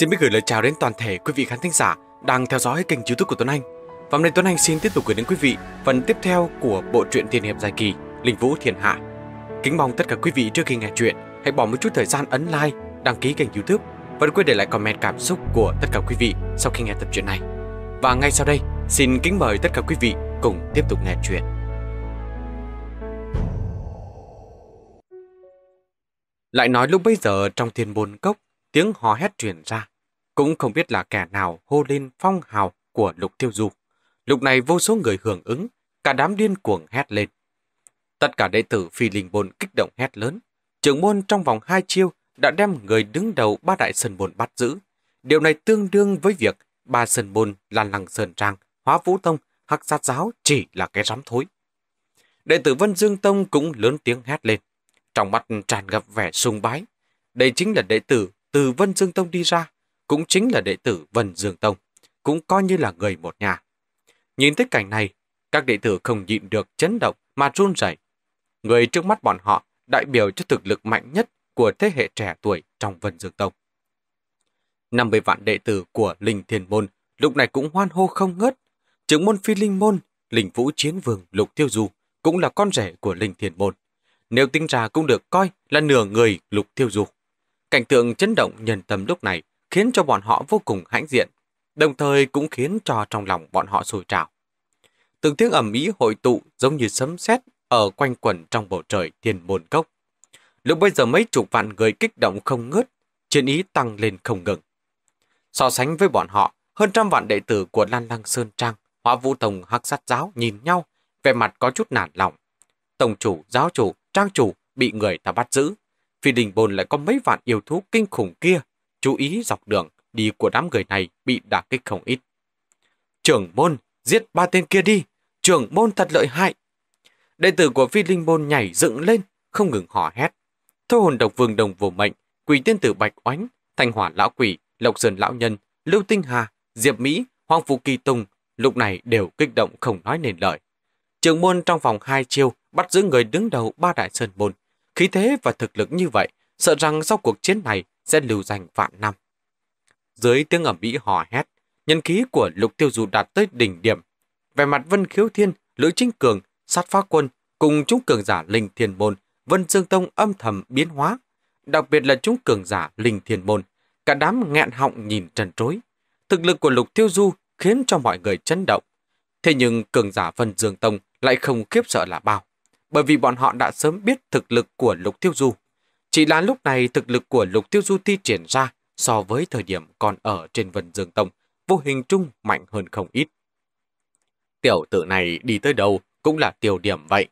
Xin biết gửi lời chào đến toàn thể quý vị khán thính giả đang theo dõi kênh youtube của Tuấn Anh. Và hôm nay Tuấn Anh xin tiếp tục gửi đến quý vị phần tiếp theo của bộ truyện tiền hiệp dài kỳ Linh Vũ Thiên Hạ. Kính mong tất cả quý vị trước khi nghe truyện hãy bỏ một chút thời gian ấn like, đăng ký kênh youtube và đừng quên để lại comment cảm xúc của tất cả quý vị sau khi nghe tập truyện này. Và ngay sau đây, xin kính mời tất cả quý vị cùng tiếp tục nghe truyện. Lại nói lúc bây giờ trong thiên môn cốc tiếng hò hét truyền ra. Cũng không biết là kẻ nào hô lên phong hào của lục tiêu du. Lúc này vô số người hưởng ứng, cả đám điên cuồng hét lên. Tất cả đệ tử phi linh bồn kích động hét lớn. Trưởng môn trong vòng hai chiêu đã đem người đứng đầu ba đại sân môn bắt giữ. Điều này tương đương với việc ba sân môn là lằng sơn trang, hóa vũ tông, hắc sát giáo chỉ là cái rắm thối. Đệ tử Vân Dương Tông cũng lớn tiếng hét lên, trong mắt tràn ngập vẻ sung bái. Đây chính là đệ tử từ Vân Dương Tông đi ra, cũng chính là đệ tử Vân Dương Tông, cũng coi như là người một nhà. Nhìn thấy cảnh này, các đệ tử không nhịn được chấn động mà run rẩy. Người trước mắt bọn họ đại biểu cho thực lực mạnh nhất của thế hệ trẻ tuổi trong Vân Dương Tông. 50 vạn đệ tử của Linh Thiên Môn lúc này cũng hoan hô không ngớt. Trưởng môn Phi Linh Môn, Linh Vũ Chiến Vương Lục Tiêu Du cũng là con rể của Linh Thiên Môn. Nếu tính ra cũng được coi là nửa người Lục Tiêu Du. Cảnh tượng chấn động nhân tâm lúc này khiến cho bọn họ vô cùng hãnh diện, đồng thời cũng khiến cho trong lòng bọn họ sôi trào. Từng tiếng ầm ĩ hội tụ giống như sấm sét ở quanh quần trong bầu trời thiên môn cốc. Lúc bây giờ mấy chục vạn người kích động không ngớt, chiến ý tăng lên không ngừng. So sánh với bọn họ, hơn trăm vạn đệ tử của Lan Lăng Sơn Trang, Hóa Vũ Tông Hắc Sát Giáo nhìn nhau, vẻ mặt có chút nản lòng. Tổng chủ, giáo chủ, trang chủ bị người ta bắt giữ, phi đình bồn lại có mấy vạn yêu thú kinh khủng kia, chú ý dọc đường đi của đám người này bị đả kích không ít. Trưởng môn, giết ba tên kia đi, trưởng môn thật lợi hại. Đệ tử của phi linh môn nhảy dựng lên, không ngừng hò hét. Thôi hồn độc vương đồng vô mệnh, quỷ tiên tử bạch oánh, thanh hỏa lão quỷ, lộc sơn lão nhân, lưu tinh hà, diệp mỹ, hoàng phụ kỳ tùng, lúc này đều kích động không nói nền lời. Trưởng môn trong vòng hai chiêu bắt giữ người đứng đầu ba đại sơn môn, Khí thế và thực lực như vậy, sợ rằng sau cuộc chiến này sẽ lưu danh vạn năm. Dưới tiếng ẩm mỹ hò hét, nhân khí của lục tiêu dù đạt tới đỉnh điểm. Về mặt Vân Khiếu Thiên, Lữ Chính Cường, Sát Phá Quân cùng chúng cường giả Linh Thiên Môn, Vân Dương Tông âm thầm biến hóa. Đặc biệt là chúng cường giả Linh Thiên Môn, cả đám nghẹn họng nhìn trần trối. Thực lực của Lục Tiêu Du khiến cho mọi người chấn động. Thế nhưng cường giả Vân Dương Tông lại không khiếp sợ là bao bởi vì bọn họ đã sớm biết thực lực của Lục Tiêu Du. Chỉ là lúc này thực lực của Lục Tiêu Du thi triển ra so với thời điểm còn ở trên Vân Dương Tông, vô hình trung mạnh hơn không ít. Tiểu tử này đi tới đâu cũng là tiểu điểm vậy.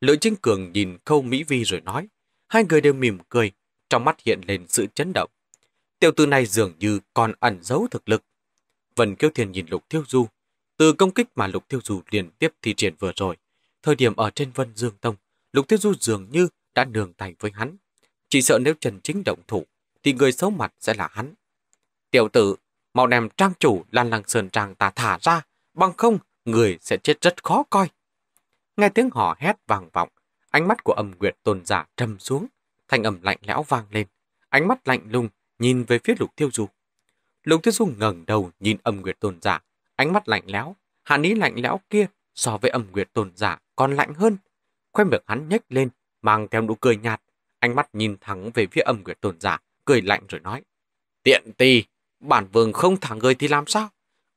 Lữ chính Cường nhìn Khâu Mỹ Vi rồi nói, hai người đều mỉm cười, trong mắt hiện lên sự chấn động. Tiểu tử này dường như còn ẩn giấu thực lực. Vân Kiêu Thiên nhìn Lục Tiêu Du, từ công kích mà Lục Tiêu Du liên tiếp thi triển vừa rồi, Thời điểm ở trên vân dương tông, lục tiêu du dường như đã nường thành với hắn. Chỉ sợ nếu Trần Chính động thủ, thì người xấu mặt sẽ là hắn. Tiểu tử, màu nèm trang chủ lan lăng sơn trang ta thả ra, bằng không người sẽ chết rất khó coi. Nghe tiếng hò hét vang vọng, ánh mắt của âm nguyệt tôn giả trầm xuống, thanh âm lạnh lẽo vang lên, ánh mắt lạnh lùng nhìn về phía lục tiêu du. Lục tiêu du ngẩng đầu nhìn âm nguyệt tôn giả, ánh mắt lạnh lẽo, hàn ý lạnh lẽo kia so với âm nguyệt tôn giả còn lạnh hơn. Khoe miệng hắn nhếch lên, mang theo nụ cười nhạt, ánh mắt nhìn thẳng về phía âm nguyệt tôn giả, cười lạnh rồi nói. Tiện tì, bản vương không thả người thì làm sao?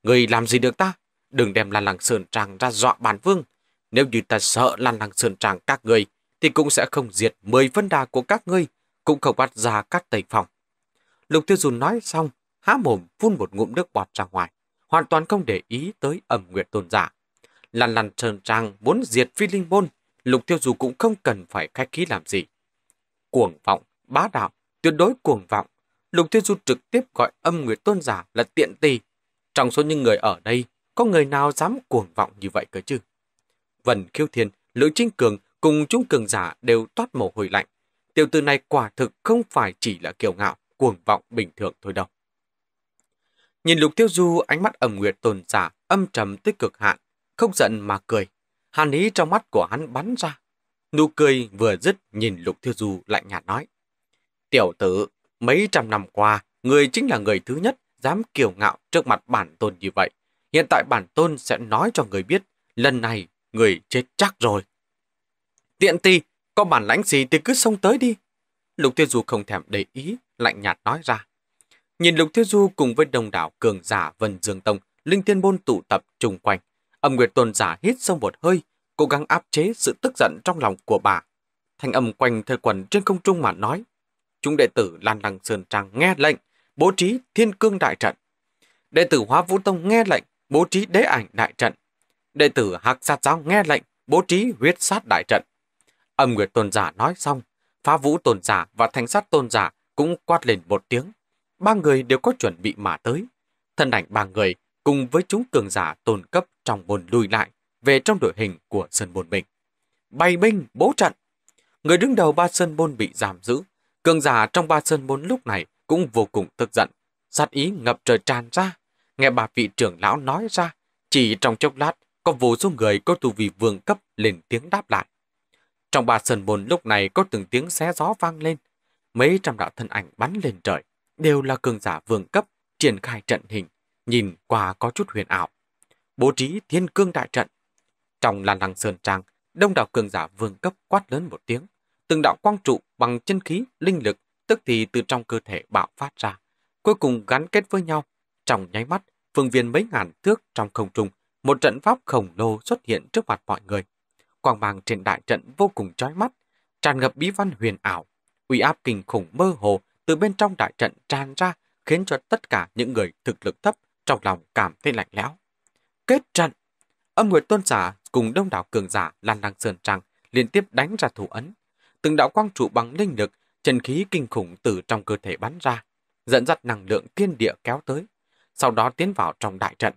Người làm gì được ta? Đừng đem Lan Lăng Sơn Tràng ra dọa bản vương. Nếu như ta sợ Lan Lăng Sơn Tràng các người, thì cũng sẽ không diệt mười vân đà của các ngươi, cũng không bắt ra các tây phòng. Lục tiêu dùng nói xong, há mồm phun một ngụm nước bọt ra ngoài, hoàn toàn không để ý tới ẩm nguyện tôn giả lằn lằn trờn tràng muốn diệt phi linh môn, lục tiêu dù cũng không cần phải khách khí làm gì. Cuồng vọng, bá đạo, tuyệt đối cuồng vọng. Lục tiêu du trực tiếp gọi âm người tôn giả là tiện tì. Trong số những người ở đây, có người nào dám cuồng vọng như vậy cơ chứ? Vần khiêu thiên, lữ trinh cường cùng chúng cường giả đều toát mồ hôi lạnh. Tiểu tử này quả thực không phải chỉ là kiều ngạo, cuồng vọng bình thường thôi đâu. Nhìn lục tiêu du ánh mắt ẩm nguyệt tồn giả, âm trầm tích cực hạn, không giận mà cười. Hàn ý trong mắt của hắn bắn ra. Nụ cười vừa dứt nhìn Lục Thiêu Du lạnh nhạt nói. Tiểu tử, mấy trăm năm qua, người chính là người thứ nhất dám kiều ngạo trước mặt bản tôn như vậy. Hiện tại bản tôn sẽ nói cho người biết, lần này người chết chắc rồi. Tiện ti, có bản lãnh gì thì cứ xông tới đi. Lục Tiêu Du không thèm để ý, lạnh nhạt nói ra. Nhìn Lục Tiêu Du cùng với đồng đảo cường giả Vân Dương Tông, Linh Thiên Môn tụ tập chung quanh, Âm Nguyệt Tôn giả hít sâu một hơi, cố gắng áp chế sự tức giận trong lòng của bà. Thanh âm quanh thời quần trên không trung mà nói. Chúng đệ tử Lan Lăng Sơn Trang nghe lệnh, bố trí thiên cương đại trận. Đệ tử Hóa Vũ Tông nghe lệnh, bố trí đế ảnh đại trận. Đệ tử Hạc Sát Giáo nghe lệnh, bố trí huyết sát đại trận. Âm Nguyệt Tôn giả nói xong, phá vũ tôn giả và thanh sát tôn giả cũng quát lên một tiếng. Ba người đều có chuẩn bị mà tới. Thân ảnh ba người cùng với chúng cường giả tôn cấp trong môn lùi lại về trong đội hình của sân môn mình. Bày binh bố trận. Người đứng đầu ba sân môn bị giảm giữ. Cường giả trong ba sân môn lúc này cũng vô cùng tức giận. Sát ý ngập trời tràn ra. Nghe bà vị trưởng lão nói ra, chỉ trong chốc lát có vô số người có tu vi vương cấp lên tiếng đáp lại. Trong ba sân môn lúc này có từng tiếng xé gió vang lên. Mấy trăm đạo thân ảnh bắn lên trời, đều là cường giả vương cấp triển khai trận hình nhìn qua có chút huyền ảo. Bố trí thiên cương đại trận. Trong làn lăng sơn trang, đông đảo cường giả vương cấp quát lớn một tiếng. Từng đạo quang trụ bằng chân khí, linh lực, tức thì từ trong cơ thể bạo phát ra. Cuối cùng gắn kết với nhau. Trong nháy mắt, phương viên mấy ngàn thước trong không trung, một trận pháp khổng lồ xuất hiện trước mặt mọi người. Quang mang trên đại trận vô cùng chói mắt, tràn ngập bí văn huyền ảo, uy áp kinh khủng mơ hồ từ bên trong đại trận tràn ra khiến cho tất cả những người thực lực thấp trong lòng cảm thấy lạnh lẽo. Kết trận! Âm nguyệt tôn giả cùng đông đảo cường giả lan đăng sơn trăng liên tiếp đánh ra thủ ấn. Từng đạo quang trụ bằng linh lực, chân khí kinh khủng từ trong cơ thể bắn ra, dẫn dắt năng lượng thiên địa kéo tới. Sau đó tiến vào trong đại trận.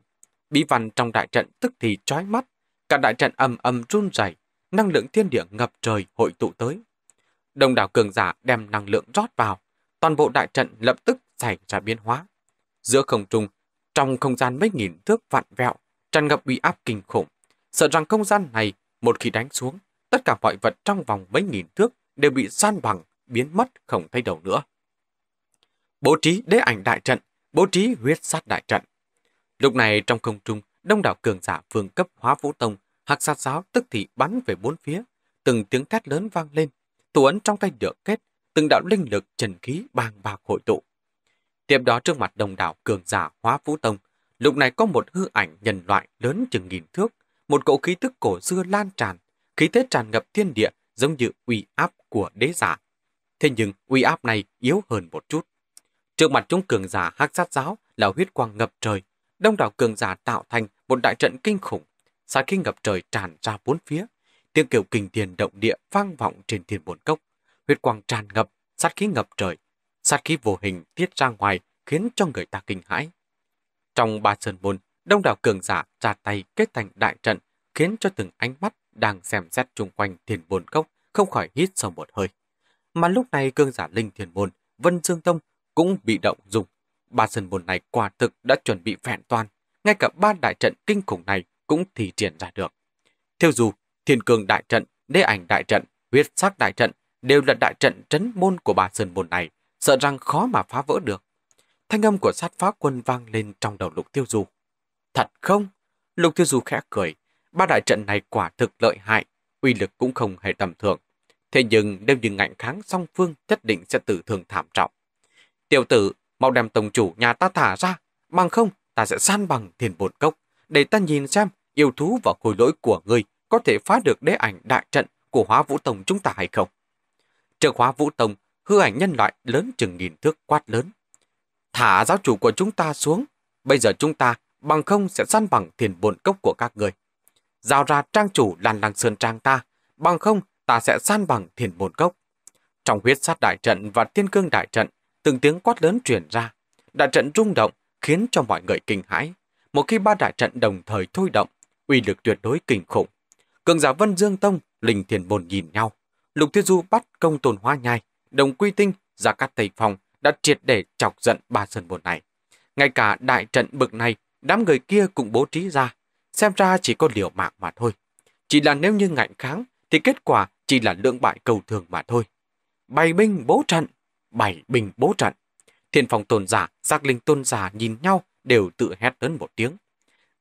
Bí văn trong đại trận tức thì trói mắt, cả đại trận âm âm run rẩy, năng lượng thiên địa ngập trời hội tụ tới. Đông đảo cường giả đem năng lượng rót vào, toàn bộ đại trận lập tức xảy ra biến hóa. Giữa không trung trong không gian mấy nghìn thước vạn vẹo, tràn ngập uy áp kinh khủng, sợ rằng không gian này một khi đánh xuống, tất cả mọi vật trong vòng mấy nghìn thước đều bị san bằng, biến mất không thấy đầu nữa. Bố trí đế ảnh đại trận, bố trí huyết sát đại trận. Lúc này trong không trung, đông đảo cường giả vương cấp hóa vũ tông, hạc sát giáo tức thì bắn về bốn phía, từng tiếng thét lớn vang lên, tù ấn trong tay được kết, từng đạo linh lực trần khí bàng bạc hội tụ. Tiếp đó trước mặt đông đảo cường giả hóa vũ tông, lúc này có một hư ảnh nhân loại lớn chừng nghìn thước, một cỗ khí tức cổ xưa lan tràn, khí thế tràn ngập thiên địa giống như uy áp của đế giả. Thế nhưng uy áp này yếu hơn một chút. Trước mặt chúng cường giả hắc sát giáo là huyết quang ngập trời, đông đảo cường giả tạo thành một đại trận kinh khủng, sát khí ngập trời tràn ra bốn phía, tiếng kêu kinh thiên động địa vang vọng trên thiên bốn cốc, huyết quang tràn ngập, sát khí ngập trời, sát khí vô hình tiết ra ngoài khiến cho người ta kinh hãi. Trong ba sơn môn, đông đảo cường giả ra tay kết thành đại trận khiến cho từng ánh mắt đang xem xét chung quanh thiền môn cốc không khỏi hít sâu một hơi. Mà lúc này cường giả linh thiền môn, Vân Dương Tông cũng bị động dùng. Ba sơn môn này quả thực đã chuẩn bị vẹn toàn, ngay cả ba đại trận kinh khủng này cũng thi triển ra được. Theo dù, thiên cường đại trận, đế ảnh đại trận, huyết sắc đại trận đều là đại trận trấn môn của ba sơn môn này sợ rằng khó mà phá vỡ được. Thanh âm của sát phá quân vang lên trong đầu lục tiêu du. Thật không? Lục tiêu du khẽ cười. Ba đại trận này quả thực lợi hại, uy lực cũng không hề tầm thường. Thế nhưng nếu như ngạnh kháng song phương nhất định sẽ tử thường thảm trọng. Tiểu tử, mau đem tổng chủ nhà ta thả ra, bằng không ta sẽ san bằng thiền bồn cốc, để ta nhìn xem yêu thú và khối lỗi của ngươi có thể phá được đế ảnh đại trận của hóa vũ tông chúng ta hay không. Trường hóa vũ tông hư ảnh nhân loại lớn chừng nghìn thước quát lớn. Thả giáo chủ của chúng ta xuống, bây giờ chúng ta bằng không sẽ săn bằng thiền bồn cốc của các người. Giao ra trang chủ làn làng sơn trang ta, bằng không ta sẽ san bằng thiền bồn cốc. Trong huyết sát đại trận và thiên cương đại trận, từng tiếng quát lớn truyền ra. Đại trận rung động khiến cho mọi người kinh hãi. Một khi ba đại trận đồng thời thôi động, uy lực tuyệt đối kinh khủng. Cường giả Vân Dương Tông, Linh Thiền Bồn nhìn nhau. Lục Thiên Du bắt công tồn hoa nhai, Đồng Quy Tinh, ra Cát Tây phòng đã triệt để chọc giận ba sơn môn này. Ngay cả đại trận bực này, đám người kia cũng bố trí ra, xem ra chỉ có liều mạng mà thôi. Chỉ là nếu như ngạnh kháng, thì kết quả chỉ là lượng bại cầu thường mà thôi. Bảy binh bố trận, bảy binh bố trận. Thiên phòng tôn giả, giác linh tôn giả nhìn nhau đều tự hét lớn một tiếng.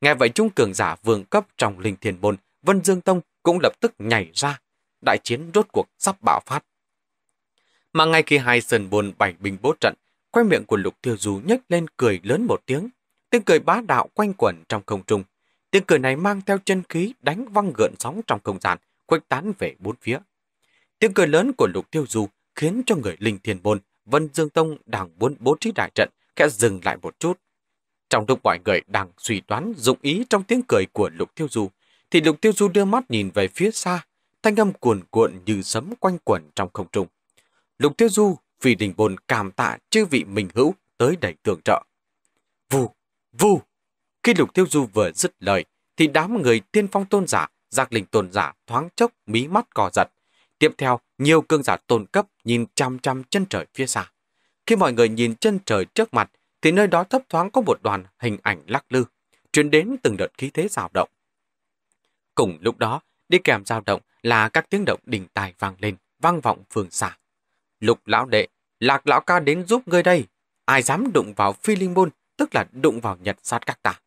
Nghe vậy trung cường giả vương cấp trong linh thiền môn, Vân Dương Tông cũng lập tức nhảy ra. Đại chiến rốt cuộc sắp bạo phát mà ngay khi hai sơn buồn bảy bình bố trận, khoe miệng của Lục Tiêu Du nhếch lên cười lớn một tiếng, tiếng cười bá đạo quanh quẩn trong không trung. Tiếng cười này mang theo chân khí đánh văng gợn sóng trong không gian, khuếch tán về bốn phía. Tiếng cười lớn của Lục Tiêu Du khiến cho người Linh thiền Môn, Vân Dương Tông đang muốn bố trí đại trận, khẽ dừng lại một chút. Trong lúc mọi người đang suy đoán dụng ý trong tiếng cười của Lục Tiêu Du, thì Lục Tiêu Du đưa mắt nhìn về phía xa, thanh âm cuồn cuộn như sấm quanh quẩn trong không trung. Lục Tiêu Du vì đình bồn cảm tạ chư vị mình hữu tới đẩy tường trợ. Vù, vù! Khi Lục Tiêu Du vừa dứt lời, thì đám người tiên phong tôn giả, giác linh tôn giả thoáng chốc mí mắt cò giật. Tiếp theo, nhiều cương giả tôn cấp nhìn chăm chăm chân trời phía xa. Khi mọi người nhìn chân trời trước mặt, thì nơi đó thấp thoáng có một đoàn hình ảnh lắc lư, truyền đến từng đợt khí thế dao động. Cùng lúc đó, đi kèm dao động là các tiếng động đình tài vang lên, vang vọng phương xa. Lục lão đệ, lạc lão ca đến giúp ngươi đây. Ai dám đụng vào phi linh môn, tức là đụng vào nhật sát các ta.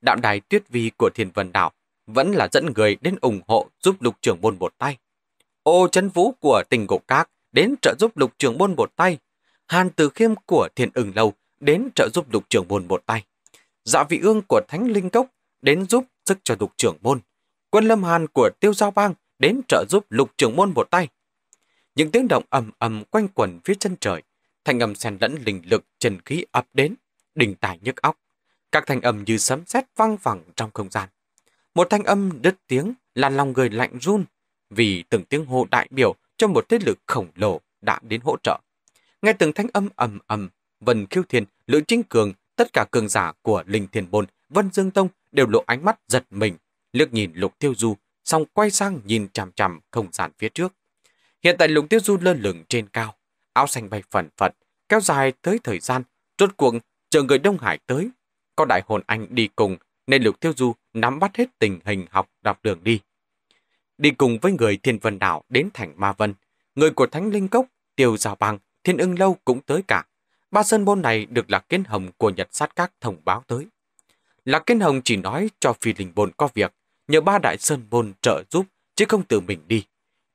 Đạo đài tuyết vi của thiền vân đạo vẫn là dẫn người đến ủng hộ giúp lục trưởng môn một tay. Ô chân vũ của tình cổ các đến trợ giúp lục trưởng môn một tay. Hàn từ khiêm của thiền ửng lâu đến trợ giúp lục trưởng môn một tay. Dạ vị ương của thánh linh cốc đến giúp sức cho lục trưởng môn. Quân lâm hàn của tiêu giao bang đến trợ giúp lục trưởng môn một tay những tiếng động ầm ầm quanh quẩn phía chân trời, thanh âm xen lẫn linh lực trần khí ập đến, đình tài nhức óc. Các thanh âm như sấm sét vang vẳng trong không gian. Một thanh âm đứt tiếng là lòng người lạnh run vì từng tiếng hô đại biểu cho một thế lực khổng lồ đã đến hỗ trợ. Nghe từng thanh âm ầm ầm, Vân Khiêu Thiên, Lữ Chính Cường, tất cả cường giả của Linh Thiên Môn, Vân Dương Tông đều lộ ánh mắt giật mình, liếc nhìn Lục Tiêu Du, xong quay sang nhìn chằm chằm không gian phía trước. Hiện tại lục tiêu du lơ lửng trên cao, áo xanh bay phần phật, kéo dài tới thời gian, rốt cuộc chờ người Đông Hải tới. Có đại hồn anh đi cùng, nên lục tiêu du nắm bắt hết tình hình học đọc đường đi. Đi cùng với người thiên vân đảo đến thành Ma Vân, người của Thánh Linh Cốc, Tiêu Giao Bang, Thiên ưng Lâu cũng tới cả. Ba sơn môn này được Lạc Kiến Hồng của Nhật Sát Các thông báo tới. Lạc Kiến Hồng chỉ nói cho Phi Linh Bồn có việc, nhờ ba đại sơn môn trợ giúp, chứ không tự mình đi.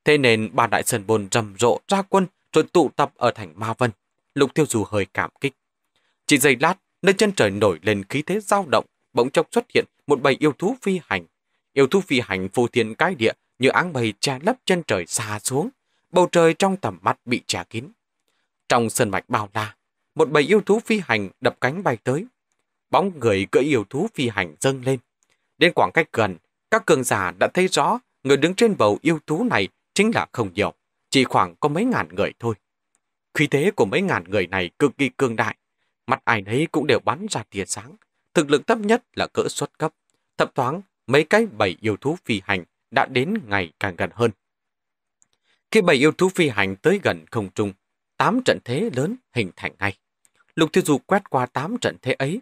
Thế nên ba đại sơn bồn rầm rộ ra quân rồi tụ tập ở thành Ma Vân. Lục Tiêu Du hơi cảm kích. Chỉ giây lát, nơi chân trời nổi lên khí thế dao động, bỗng chốc xuất hiện một bầy yêu thú phi hành. Yêu thú phi hành phù thiên cái địa như áng mây che lấp chân trời xa xuống, bầu trời trong tầm mắt bị che kín. Trong sơn mạch bao la, một bầy yêu thú phi hành đập cánh bay tới. Bóng người cưỡi yêu thú phi hành dâng lên. Đến khoảng cách gần, các cường giả đã thấy rõ người đứng trên bầu yêu thú này chính là không nhiều, chỉ khoảng có mấy ngàn người thôi. Khí thế của mấy ngàn người này cực kỳ cương đại, mặt ai nấy cũng đều bắn ra tia sáng, thực lực thấp nhất là cỡ xuất cấp. Thậm thoáng, mấy cái bảy yêu thú phi hành đã đến ngày càng gần hơn. Khi bảy yêu thú phi hành tới gần không trung, tám trận thế lớn hình thành ngay. Lục Tiêu Du quét qua tám trận thế ấy,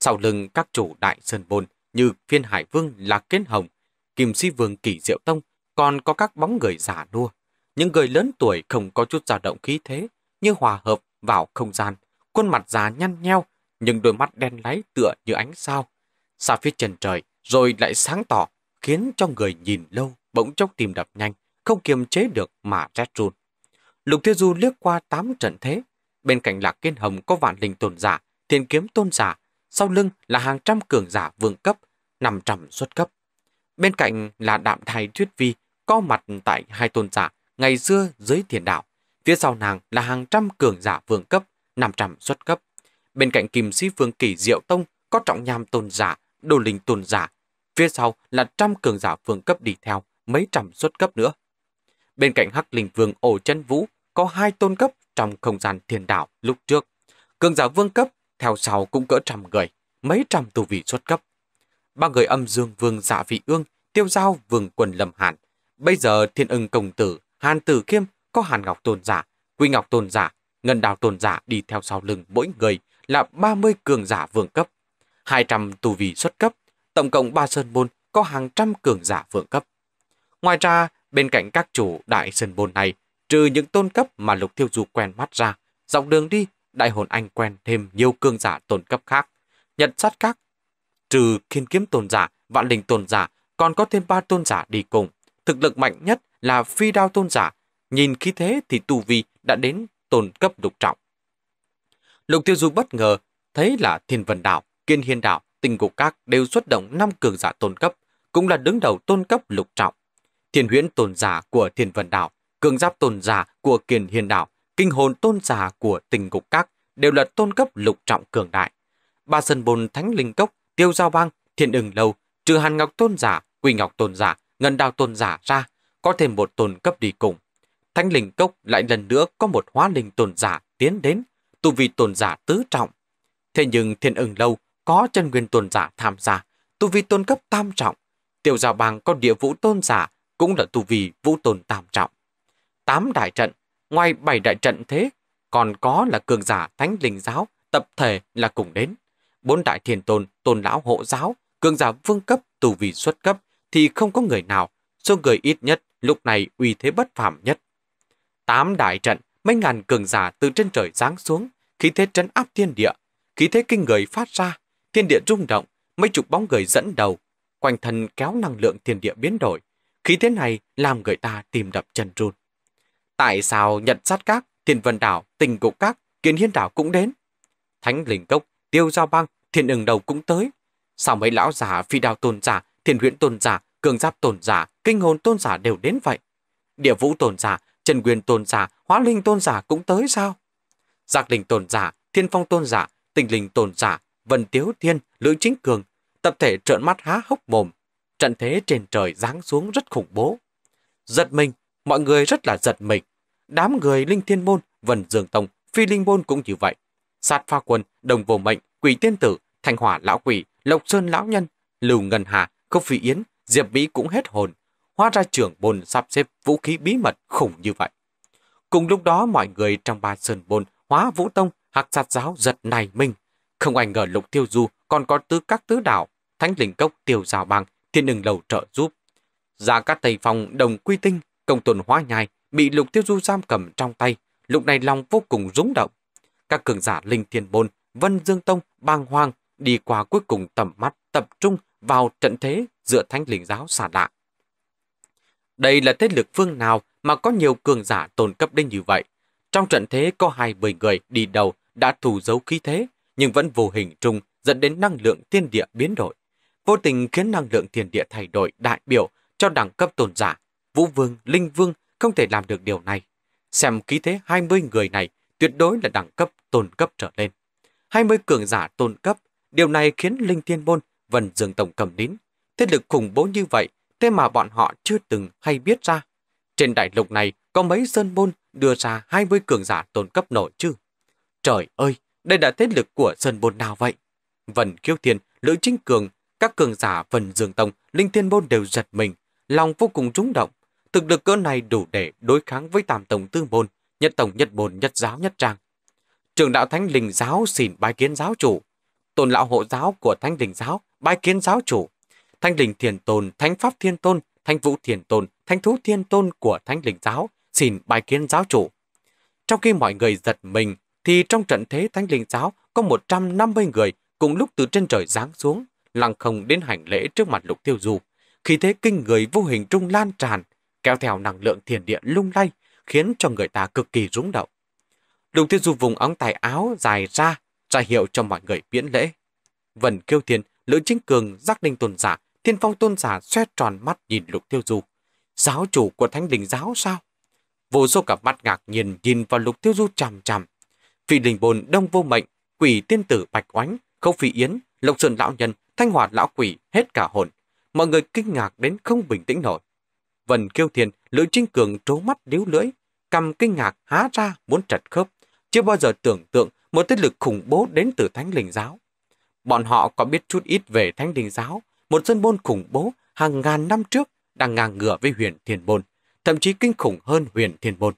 sau lưng các chủ đại sơn môn như Phiên Hải Vương Lạc Kiến Hồng, Kim Si Vương Kỳ Diệu Tông, còn có các bóng người giả đua. Những người lớn tuổi không có chút dao động khí thế, như hòa hợp vào không gian, khuôn mặt già nhăn nheo, nhưng đôi mắt đen láy tựa như ánh sao. Xa phía trần trời, rồi lại sáng tỏ, khiến cho người nhìn lâu, bỗng chốc tìm đập nhanh, không kiềm chế được mà rét run. Lục Thiên Du liếc qua tám trận thế, bên cạnh là kiên hồng có vạn linh tồn giả, thiên kiếm tôn giả, sau lưng là hàng trăm cường giả vương cấp, năm trăm xuất cấp. Bên cạnh là đạm thái thuyết vi có mặt tại hai tôn giả ngày xưa dưới thiền đạo. Phía sau nàng là hàng trăm cường giả vương cấp, 500 xuất cấp. Bên cạnh kim sĩ vương kỳ diệu tông có trọng nham tôn giả, đồ linh tôn giả. Phía sau là trăm cường giả vương cấp đi theo, mấy trăm xuất cấp nữa. Bên cạnh hắc linh vương ổ chân vũ có hai tôn cấp trong không gian thiền đạo lúc trước. Cường giả vương cấp theo sau cũng cỡ trăm người, mấy trăm tù vị xuất cấp. Ba người âm dương vương giả vị ương, tiêu giao vương quần lầm hàn, Bây giờ thiên ưng công tử, hàn tử khiêm, có hàn ngọc tôn giả, quy ngọc tôn giả, ngân đào tôn giả đi theo sau lưng mỗi người là 30 cường giả vương cấp, 200 tu vi xuất cấp, tổng cộng ba sơn môn có hàng trăm cường giả vương cấp. Ngoài ra, bên cạnh các chủ đại sơn môn này, trừ những tôn cấp mà Lục Thiêu Du quen mắt ra, dọc đường đi, đại hồn anh quen thêm nhiều cường giả tôn cấp khác, nhận sát các Trừ khiên kiếm tôn giả, vạn linh tôn giả, còn có thêm ba tôn giả đi cùng thực lực mạnh nhất là phi đao tôn giả, nhìn khí thế thì tu vi đã đến tồn cấp lục trọng. Lục tiêu du bất ngờ, thấy là thiên vần đạo kiên hiên đạo tình cục các đều xuất động năm cường giả tôn cấp, cũng là đứng đầu tôn cấp lục trọng. Thiên huyễn tôn giả của thiên vần đạo cường giáp tôn giả của kiên hiên đạo kinh hồn tôn giả của tình cục các đều là tôn cấp lục trọng cường đại. Ba sân bồn thánh linh cốc, tiêu giao bang, thiên ưng lâu, trừ hàn ngọc tôn giả, quỳ ngọc tôn giả ngân đao tôn giả ra, có thêm một tôn cấp đi cùng. Thánh linh cốc lại lần nữa có một hóa linh tôn giả tiến đến, tu vi tôn giả tứ trọng. Thế nhưng thiên ưng lâu có chân nguyên tôn giả tham gia, tu vi tôn cấp tam trọng. Tiểu giả bàng có địa vũ tôn giả, cũng là tu vi vũ tôn tam trọng. Tám đại trận, ngoài bảy đại trận thế, còn có là cường giả thánh linh giáo, tập thể là cùng đến. Bốn đại thiền tôn, tôn lão hộ giáo, cường giả vương cấp, tu vi xuất cấp, thì không có người nào, số người ít nhất lúc này uy thế bất phàm nhất. Tám đại trận, mấy ngàn cường giả từ trên trời giáng xuống, khí thế trấn áp thiên địa, khí thế kinh người phát ra, thiên địa rung động, mấy chục bóng người dẫn đầu, quanh thân kéo năng lượng thiên địa biến đổi, khí thế này làm người ta tìm đập chân run. Tại sao nhận sát các, thiên vân đảo, tình cục các, kiến hiến đảo cũng đến? Thánh linh cốc, tiêu giao băng, thiên ưng đầu cũng tới. Sao mấy lão già phi đào tôn giả Thiền huyện tôn giả, cường giáp tôn giả, kinh hồn tôn giả đều đến vậy. Địa vũ tôn giả, trần quyền tôn giả, hóa linh tôn giả cũng tới sao? Giạc đình tôn giả, thiên phong tôn giả, tình linh tôn giả, vần tiếu thiên, lưỡi chính cường, tập thể trợn mắt há hốc mồm. Trận thế trên trời giáng xuống rất khủng bố. Giật mình, mọi người rất là giật mình. Đám người linh thiên môn, vần dương tông, phi linh môn cũng như vậy. Sát pha quân, đồng vô mệnh, quỷ tiên tử, thành hỏa lão quỷ, lộc sơn lão nhân, lưu ngân hà, Cốc Phi Yến, Diệp Mỹ cũng hết hồn. Hóa ra trưởng bồn sắp xếp vũ khí bí mật khủng như vậy. Cùng lúc đó mọi người trong ba sơn bồn hóa vũ tông, hạc sát giáo giật này mình. Không ai ngờ lục tiêu du còn có tứ các tứ đảo, thánh linh cốc tiêu rào bằng, thiên đường lầu trợ giúp. Ra các thầy phòng đồng quy tinh, công tuần hóa nhai, bị lục tiêu du giam cầm trong tay. Lúc này lòng vô cùng rúng động. Các cường giả linh thiên bôn, vân dương tông, bang hoàng đi qua cuối cùng tầm mắt, tập trung vào trận thế giữa thánh linh giáo xa lạ. Đây là thế lực phương nào mà có nhiều cường giả tồn cấp đến như vậy? Trong trận thế có hai bầy người đi đầu đã thủ giấu khí thế, nhưng vẫn vô hình trung dẫn đến năng lượng thiên địa biến đổi. Vô tình khiến năng lượng thiên địa thay đổi đại biểu cho đẳng cấp tồn giả. Vũ Vương, Linh Vương không thể làm được điều này. Xem khí thế 20 người này tuyệt đối là đẳng cấp tồn cấp trở lên. 20 cường giả tồn cấp, điều này khiến Linh Thiên Môn Vân Dương Tổng cầm đến Thế lực khủng bố như vậy, thế mà bọn họ chưa từng hay biết ra. Trên đại lục này có mấy sơn môn đưa ra 20 cường giả tôn cấp nổi chứ. Trời ơi, đây là thế lực của sơn môn nào vậy? Vân Kiêu Thiên, Lữ Chính Cường, các cường giả Vân Dương Tông, Linh Thiên Môn đều giật mình, lòng vô cùng rúng động. Thực lực cỡ này đủ để đối kháng với tam tổng tư môn, nhất tổng nhất môn nhất giáo nhất trang. Trường đạo Thánh Linh Giáo xin bái kiến giáo chủ. Tôn lão hộ giáo của Thánh Linh Giáo bái kiến giáo chủ. Thanh Linh Thiền Tôn, Thánh Pháp Thiên Tôn, Thanh Vũ Thiền Tôn, Thanh Thú Thiên Tôn của Thánh Linh Giáo xin bái kiến giáo chủ. Trong khi mọi người giật mình, thì trong trận thế Thánh Linh Giáo có 150 người cùng lúc từ trên trời giáng xuống, lăng không đến hành lễ trước mặt Lục Tiêu Du. Khi thế kinh người vô hình trung lan tràn, kéo theo năng lượng thiền địa lung lay, khiến cho người ta cực kỳ rúng động. Lục Tiêu Du vùng ống tay áo dài ra, ra hiệu cho mọi người miễn lễ. vần kêu Thiên Lữ Chính Cường, giác đinh tôn giả, thiên phong tôn giả xoe tròn mắt nhìn lục tiêu du. Giáo chủ của thánh đình giáo sao? Vô số cả mắt ngạc nhìn nhìn vào lục tiêu du chằm chằm. phi đình bồn đông vô mệnh, quỷ tiên tử bạch oánh, khâu phi yến, lộc xuân lão nhân, thanh hòa lão quỷ, hết cả hồn. Mọi người kinh ngạc đến không bình tĩnh nổi. Vần kiêu thiền, lữ trinh cường trố mắt điếu lưỡi, cầm kinh ngạc há ra muốn trật khớp. Chưa bao giờ tưởng tượng một thế lực khủng bố đến từ thánh linh giáo. Bọn họ có biết chút ít về Thánh Đình Giáo, một dân môn khủng bố hàng ngàn năm trước đang ngang ngửa với huyền thiền Môn, thậm chí kinh khủng hơn huyền thiền Môn.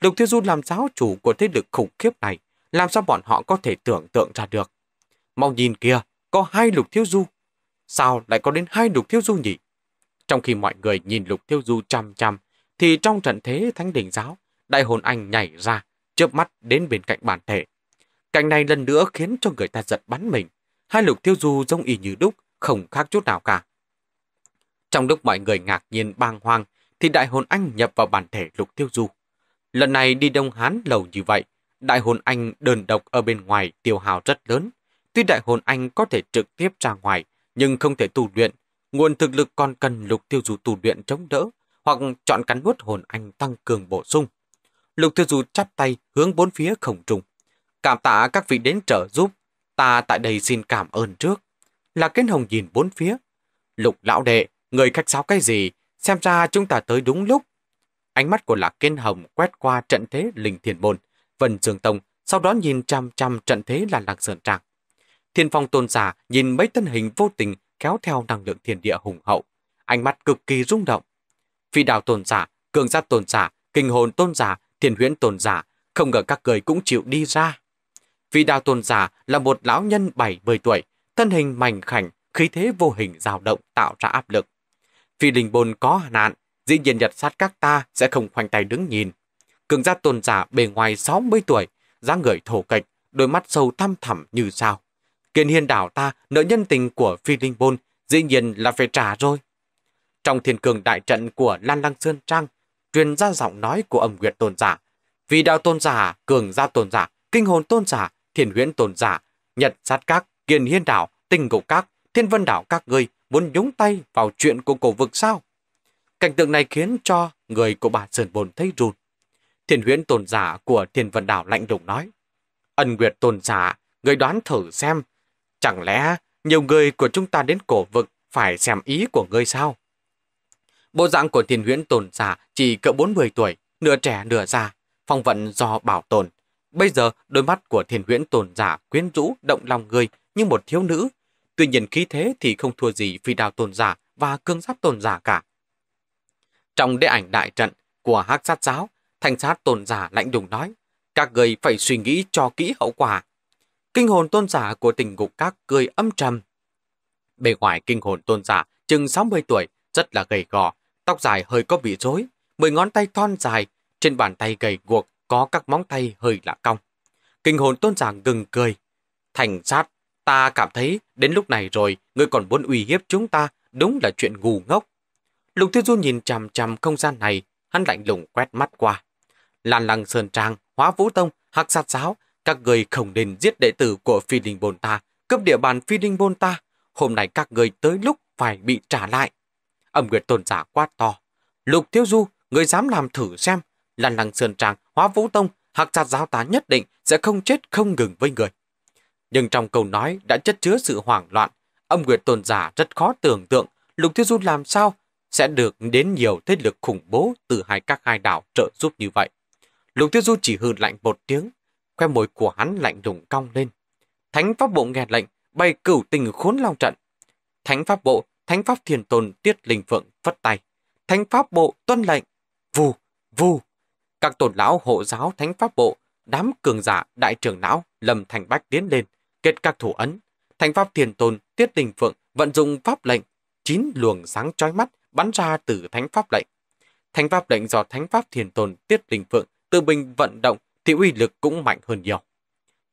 Lục Thiên Du làm giáo chủ của thế lực khủng khiếp này, làm sao bọn họ có thể tưởng tượng ra được. Mau nhìn kia, có hai Lục Thiếu Du. Sao lại có đến hai Lục Thiếu Du nhỉ? Trong khi mọi người nhìn Lục Thiếu Du chăm chăm, thì trong trận thế Thánh Đình Giáo, đại hồn anh nhảy ra, chớp mắt đến bên cạnh bản thể. Cảnh này lần nữa khiến cho người ta giật bắn mình, hai lục tiêu du giống y như đúc, không khác chút nào cả. Trong lúc mọi người ngạc nhiên bàng hoàng, thì đại hồn anh nhập vào bản thể lục tiêu du. Lần này đi Đông Hán lâu như vậy, đại hồn anh đơn độc ở bên ngoài tiêu hào rất lớn. Tuy đại hồn anh có thể trực tiếp ra ngoài, nhưng không thể tu luyện. Nguồn thực lực còn cần lục tiêu du tu luyện chống đỡ, hoặc chọn cắn nuốt hồn anh tăng cường bổ sung. Lục tiêu du chắp tay hướng bốn phía khổng trùng. Cảm tạ các vị đến trợ giúp Ta tại đây xin cảm ơn trước. Là Kiến Hồng nhìn bốn phía. Lục lão đệ, người khách sáo cái gì? Xem ra chúng ta tới đúng lúc. Ánh mắt của Lạc Kiên Hồng quét qua trận thế Linh Thiền Môn, Vân Dương Tông, sau đó nhìn chăm chăm trận thế là Lạc Sơn Trạc. Thiên Phong Tôn Giả nhìn mấy thân hình vô tình kéo theo năng lượng thiên địa hùng hậu, ánh mắt cực kỳ rung động. Phi đào Tôn Giả, Cường Giác Tôn Giả, Kinh Hồn Tôn Giả, Thiên Huyễn Tôn Giả, không ngờ các người cũng chịu đi ra. Vị đào tôn giả là một lão nhân 70 tuổi, thân hình mảnh khảnh, khí thế vô hình dao động tạo ra áp lực. Vì linh bồn có nạn, dĩ nhiên nhật sát các ta sẽ không khoanh tay đứng nhìn. Cường gia tôn giả bề ngoài 60 tuổi, dáng người thổ kịch, đôi mắt sâu thăm thẳm như sao. kiên hiên đảo ta nợ nhân tình của phi linh bôn, dĩ nhiên là phải trả rồi. Trong thiên cường đại trận của Lan Lăng Sơn Trang, truyền ra giọng nói của âm nguyệt tôn giả. Vì đạo tôn giả, cường gia tôn giả, kinh hồn tôn giả thiên huyễn tồn giả, nhật sát các, kiên hiên đảo, tinh ngục các, thiên vân đảo các người muốn nhúng tay vào chuyện của cổ vực sao? Cảnh tượng này khiến cho người của bà Sơn Bồn thấy rụt. Thiên huyễn tồn giả của thiên vân đảo lạnh lùng nói. Ân nguyệt tồn giả, người đoán thử xem. Chẳng lẽ nhiều người của chúng ta đến cổ vực phải xem ý của ngươi sao? Bộ dạng của thiên huyễn tồn giả chỉ cỡ 40 tuổi, nửa trẻ nửa già, phong vận do bảo tồn, Bây giờ, đôi mắt của thiền huyễn tồn giả quyến rũ động lòng người như một thiếu nữ. Tuy nhiên khí thế thì không thua gì phi đào tồn giả và cương giáp tồn giả cả. Trong đế ảnh đại trận của hắc sát giáo, thanh sát tồn giả lạnh đùng nói, các người phải suy nghĩ cho kỹ hậu quả. Kinh hồn tôn giả của tình ngục các cười âm trầm. Bề ngoài kinh hồn tôn giả chừng 60 tuổi, rất là gầy gò, tóc dài hơi có bị rối, mười ngón tay thon dài, trên bàn tay gầy guộc có các móng tay hơi lạ cong. Kinh hồn tôn giả gừng cười. Thành sát, ta cảm thấy đến lúc này rồi, ngươi còn muốn uy hiếp chúng ta, đúng là chuyện ngu ngốc. Lục Tiêu Du nhìn chằm chằm không gian này, hắn lạnh lùng quét mắt qua. Lan lăng sơn trang, hóa vũ tông, hắc sát giáo, các người không nên giết đệ tử của phi linh bồn ta, cướp địa bàn phi linh bồn ta. Hôm nay các người tới lúc phải bị trả lại. Âm Nguyệt tôn giả quát to. Lục Tiêu Du, người dám làm thử xem, Lan lăng sơn trang, hóa vũ tông, hạc sát giáo tá nhất định sẽ không chết không ngừng với người. Nhưng trong câu nói đã chất chứa sự hoảng loạn, âm nguyệt tôn giả rất khó tưởng tượng Lục Thiếu Du làm sao sẽ được đến nhiều thế lực khủng bố từ hai các hai đảo trợ giúp như vậy. Lục Tiêu Du chỉ hừ lạnh một tiếng, khoe môi của hắn lạnh lùng cong lên. Thánh pháp bộ nghe lệnh, bay cửu tình khốn long trận. Thánh pháp bộ, thánh pháp thiền tồn tiết linh phượng phất tay. Thánh pháp bộ tuân lệnh, vù, vù. Các tôn lão hộ giáo thánh pháp bộ, đám cường giả đại trưởng lão lầm Thành Bách tiến lên, kết các thủ ấn. Thành pháp thiền tôn Tiết Đình Phượng vận dụng pháp lệnh, chín luồng sáng chói mắt bắn ra từ thánh pháp lệnh. Thánh pháp lệnh do thánh pháp thiền tôn Tiết Đình Phượng tự mình vận động thì uy lực cũng mạnh hơn nhiều.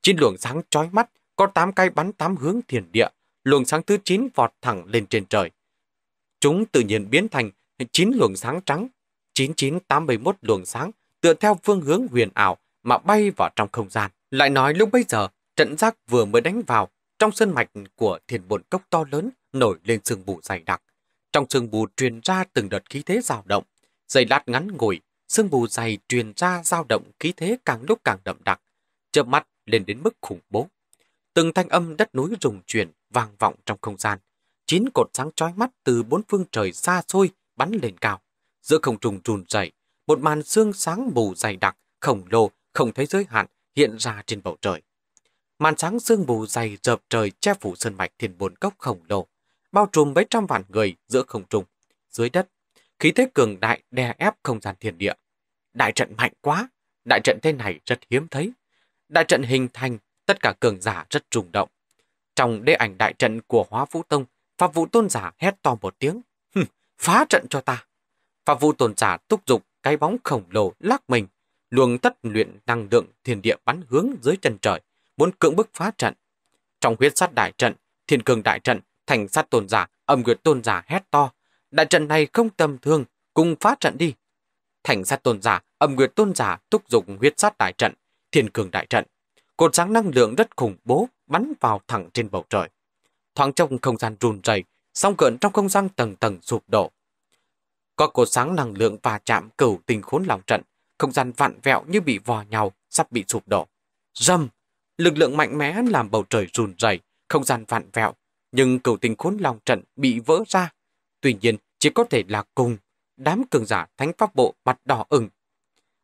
Chín luồng sáng chói mắt có tám cây bắn tám hướng thiền địa, luồng sáng thứ chín vọt thẳng lên trên trời. Chúng tự nhiên biến thành chín luồng sáng trắng, 9981 luồng sáng tựa theo phương hướng huyền ảo mà bay vào trong không gian. Lại nói lúc bấy giờ, trận giác vừa mới đánh vào, trong sân mạch của thiền bồn cốc to lớn nổi lên sương mù dày đặc. Trong sương mù truyền ra từng đợt khí thế dao động, dày lát ngắn ngủi, sương mù dày truyền ra dao động khí thế càng lúc càng đậm đặc, chớp mắt lên đến mức khủng bố. Từng thanh âm đất núi rùng chuyển vang vọng trong không gian, chín cột sáng chói mắt từ bốn phương trời xa xôi bắn lên cao, giữa không trùng trùn dậy, một màn xương sáng mù dày đặc, khổng lồ, không thấy giới hạn hiện ra trên bầu trời. Màn sáng sương mù dày dập trời che phủ sơn mạch thiên bồn cốc khổng lồ, bao trùm mấy trăm vạn người giữa không trung, dưới đất. Khí thế cường đại đè ép không gian thiên địa. Đại trận mạnh quá, đại trận thế này rất hiếm thấy. Đại trận hình thành, tất cả cường giả rất trùng động. Trong đế ảnh đại trận của Hóa Vũ Tông, Pháp Vũ Tôn giả hét to một tiếng. Hừ, phá trận cho ta. Pháp Vũ Tôn giả túc dục cái bóng khổng lồ lắc mình, luồng tất luyện năng lượng thiên địa bắn hướng dưới chân trời, muốn cưỡng bức phá trận. Trong huyết sát đại trận, thiên cường đại trận, thành sát tôn giả, âm nguyệt tôn giả hét to, đại trận này không tầm thương, cùng phá trận đi. Thành sát tôn giả, âm nguyệt tôn giả thúc giục huyết sát đại trận, thiên cường đại trận. Cột sáng năng lượng rất khủng bố bắn vào thẳng trên bầu trời. Thoáng trong không gian run rẩy, song cận trong không gian tầng tầng sụp đổ, có cổ sáng năng lượng và chạm cửu tình khốn lòng trận, không gian vạn vẹo như bị vò nhau, sắp bị sụp đổ. Dâm! Lực lượng mạnh mẽ làm bầu trời rùn rẩy, không gian vạn vẹo, nhưng cửu tình khốn lòng trận bị vỡ ra. Tuy nhiên, chỉ có thể là cùng đám cường giả thánh pháp bộ mặt đỏ ửng.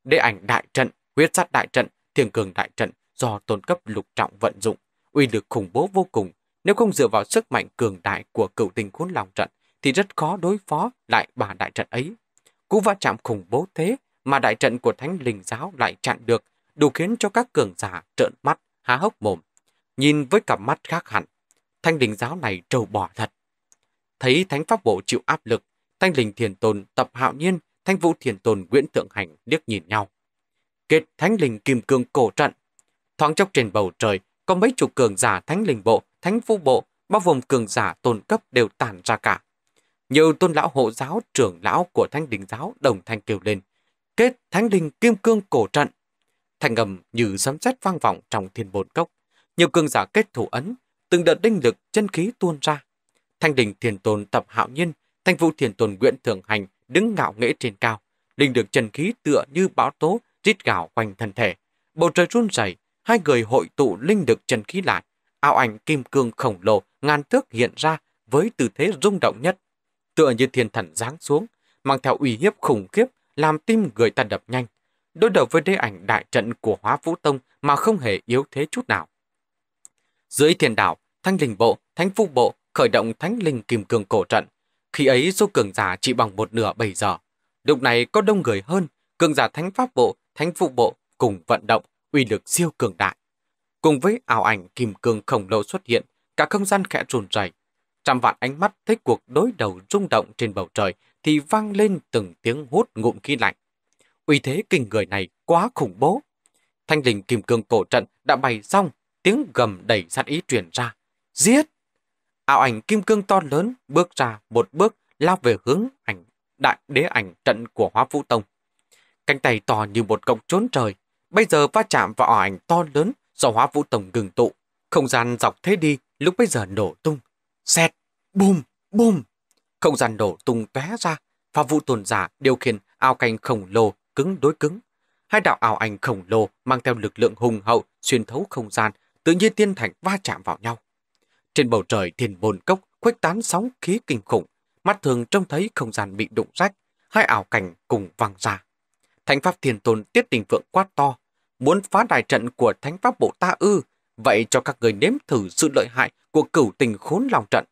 Đế ảnh đại trận, huyết sát đại trận, thiền cường đại trận do tôn cấp lục trọng vận dụng, uy lực khủng bố vô cùng. Nếu không dựa vào sức mạnh cường đại của cửu tình khốn lòng trận, thì rất khó đối phó lại bà đại trận ấy. Cú va chạm khủng bố thế mà đại trận của thánh linh giáo lại chặn được, đủ khiến cho các cường giả trợn mắt, há hốc mồm, nhìn với cặp mắt khác hẳn. Thanh linh giáo này trâu bỏ thật. Thấy thánh pháp bộ chịu áp lực, thanh linh thiền tồn tập hạo nhiên, thanh vũ thiền tồn Nguyễn Thượng Hành liếc nhìn nhau. Kết thánh linh kim cương cổ trận. Thoáng chốc trên bầu trời, có mấy chục cường giả thánh linh bộ, thánh phu bộ, bao gồm cường giả tôn cấp đều tản ra cả. Nhiều tôn lão hộ giáo trưởng lão của thanh đình giáo đồng thanh kêu lên, kết thánh đình kim cương cổ trận. Thành ngầm như sấm sét vang vọng trong thiên bồn cốc. Nhiều cương giả kết thủ ấn, từng đợt đinh lực chân khí tuôn ra. Thanh đình thiền tôn tập hạo nhiên, thanh vũ thiền tôn nguyện Thường Hành đứng ngạo nghễ trên cao. đinh được chân khí tựa như bão tố, rít gào quanh thân thể. Bầu trời run rẩy, hai người hội tụ linh được chân khí lại. Ảo ảnh kim cương khổng lồ ngàn thước hiện ra với tư thế rung động nhất tựa như thiên thần giáng xuống, mang theo uy hiếp khủng khiếp, làm tim người ta đập nhanh, đối đầu với đế ảnh đại trận của Hóa Vũ Tông mà không hề yếu thế chút nào. Dưới thiên đảo, Thanh Linh Bộ, Thánh Phu Bộ khởi động Thánh Linh Kim Cương Cổ Trận. Khi ấy số cường giả chỉ bằng một nửa bảy giờ. Lúc này có đông người hơn, cường giả Thánh Pháp Bộ, Thánh Phu Bộ cùng vận động, uy lực siêu cường đại. Cùng với ảo ảnh Kim Cương khổng lồ xuất hiện, cả không gian khẽ trùn rẩy trăm vạn ánh mắt thấy cuộc đối đầu rung động trên bầu trời thì vang lên từng tiếng hút ngụm khí lạnh. Uy thế kinh người này quá khủng bố. Thanh đình kim cương cổ trận đã bày xong, tiếng gầm đầy sát ý truyền ra. Giết! Ảo ảnh kim cương to lớn bước ra một bước lao về hướng ảnh đại đế ảnh trận của hoa Vũ Tông. Cánh tay to như một cọng trốn trời, bây giờ va chạm vào ảo ảnh to lớn do hoa Vũ Tông ngừng tụ. Không gian dọc thế đi lúc bây giờ nổ tung. Xẹt! Bùm, bùm. Không gian đổ tung tóe ra, và vụ tuần giả điều khiển ao canh khổng lồ cứng đối cứng. Hai đạo ảo ảnh khổng lồ mang theo lực lượng hùng hậu xuyên thấu không gian, tự nhiên tiên thành va chạm vào nhau. Trên bầu trời thiên bồn cốc khuếch tán sóng khí kinh khủng, mắt thường trông thấy không gian bị đụng rách, hai ảo cảnh cùng vang ra. Thánh pháp thiên tôn tiết tình vượng quá to, muốn phá đại trận của thánh pháp bộ ta ư, vậy cho các người nếm thử sự lợi hại của cửu tình khốn lòng trận.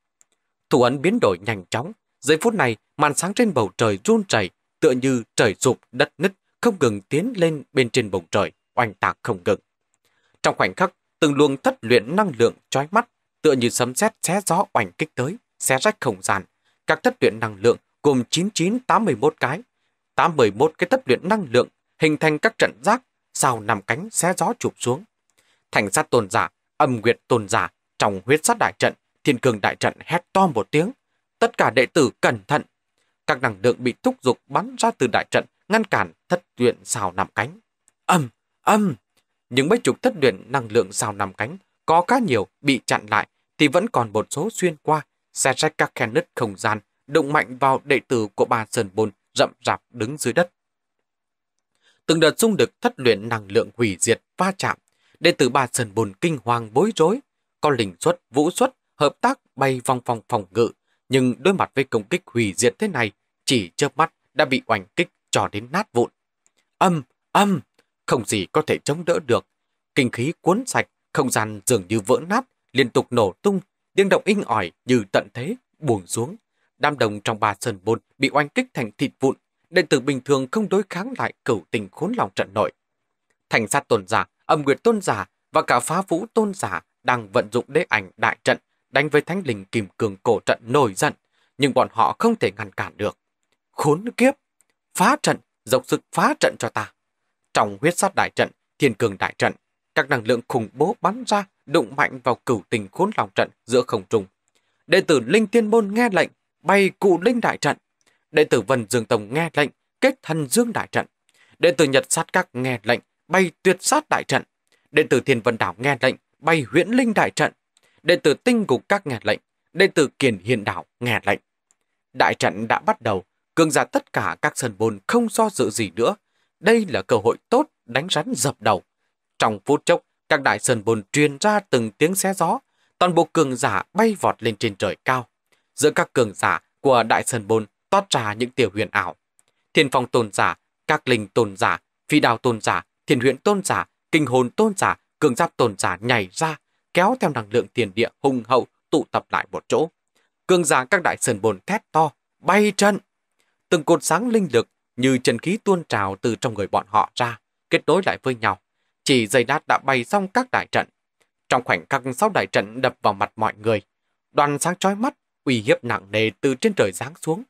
Thủ ấn biến đổi nhanh chóng. Giây phút này, màn sáng trên bầu trời run chảy, tựa như trời sụp đất nứt, không ngừng tiến lên bên trên bầu trời, oanh tạc không ngừng. Trong khoảnh khắc, từng luồng thất luyện năng lượng trói mắt, tựa như sấm sét xé gió oanh kích tới, xé rách không gian. Các thất luyện năng lượng gồm 99 81 cái, 81 cái thất luyện năng lượng hình thành các trận giác, sao nằm cánh xé gió chụp xuống. Thành sát tồn giả, âm nguyệt tồn giả trong huyết sát đại trận Thiên cường đại trận hét to một tiếng. Tất cả đệ tử cẩn thận. Các năng lượng bị thúc giục bắn ra từ đại trận, ngăn cản thất luyện xào nằm cánh. Âm, âm! Những mấy chục thất luyện năng lượng xào nằm cánh có khá nhiều bị chặn lại thì vẫn còn một số xuyên qua, xe rách các khe nứt không gian, động mạnh vào đệ tử của ba Sơn Bồn rậm rạp đứng dưới đất. Từng đợt xung được thất luyện năng lượng hủy diệt va chạm, đệ tử ba Sơn Bồn kinh hoàng bối rối, có lình xuất, vũ xuất, hợp tác bay vòng vòng phòng ngự, nhưng đối mặt với công kích hủy diệt thế này, chỉ chớp mắt đã bị oanh kích cho đến nát vụn. Âm, âm, không gì có thể chống đỡ được. Kinh khí cuốn sạch, không gian dường như vỡ nát, liên tục nổ tung, tiếng động inh ỏi như tận thế, buồn xuống. Đam đồng trong ba sơn bồn bị oanh kích thành thịt vụn, đệ tử bình thường không đối kháng lại cửu tình khốn lòng trận nội. Thành sát tôn giả, âm nguyệt tôn giả và cả phá vũ tôn giả đang vận dụng đế ảnh đại trận đánh với thánh linh kim cường cổ trận nổi giận, nhưng bọn họ không thể ngăn cản được. Khốn kiếp! Phá trận, dốc sức phá trận cho ta. Trong huyết sát đại trận, thiên cường đại trận, các năng lượng khủng bố bắn ra đụng mạnh vào cửu tình khốn lòng trận giữa không trung. Đệ tử Linh Tiên Môn nghe lệnh, bay cụ Linh Đại Trận. Đệ tử Vân Dương Tông nghe lệnh, kết thân Dương Đại Trận. Đệ tử Nhật Sát Các nghe lệnh, bay tuyệt sát Đại Trận. Đệ tử Thiên Vân Đảo nghe lệnh, bay huyễn Linh Đại Trận đệ tử tinh cục các nghe lệnh, đệ tử kiền hiện đạo nghe lệnh. Đại trận đã bắt đầu, cường giả tất cả các sân bồn không so dự gì nữa. Đây là cơ hội tốt đánh rắn dập đầu. Trong phút chốc, các đại sân bồn truyền ra từng tiếng xé gió, toàn bộ cường giả bay vọt lên trên trời cao. Giữa các cường giả của đại sân bồn toát ra những tiểu huyền ảo. Thiên phong tôn giả, các linh tôn giả, phi đào tôn giả, thiên huyện tôn giả, kinh hồn tôn giả, cường giáp tôn giả nhảy ra kéo theo năng lượng tiền địa hùng hậu tụ tập lại một chỗ. Cương giả các đại sườn bồn thét to, bay trận. Từng cột sáng linh lực như chân khí tuôn trào từ trong người bọn họ ra, kết nối lại với nhau. Chỉ giây đát đã bay xong các đại trận. Trong khoảnh khắc sau đại trận đập vào mặt mọi người, đoàn sáng chói mắt, uy hiếp nặng nề từ trên trời giáng xuống.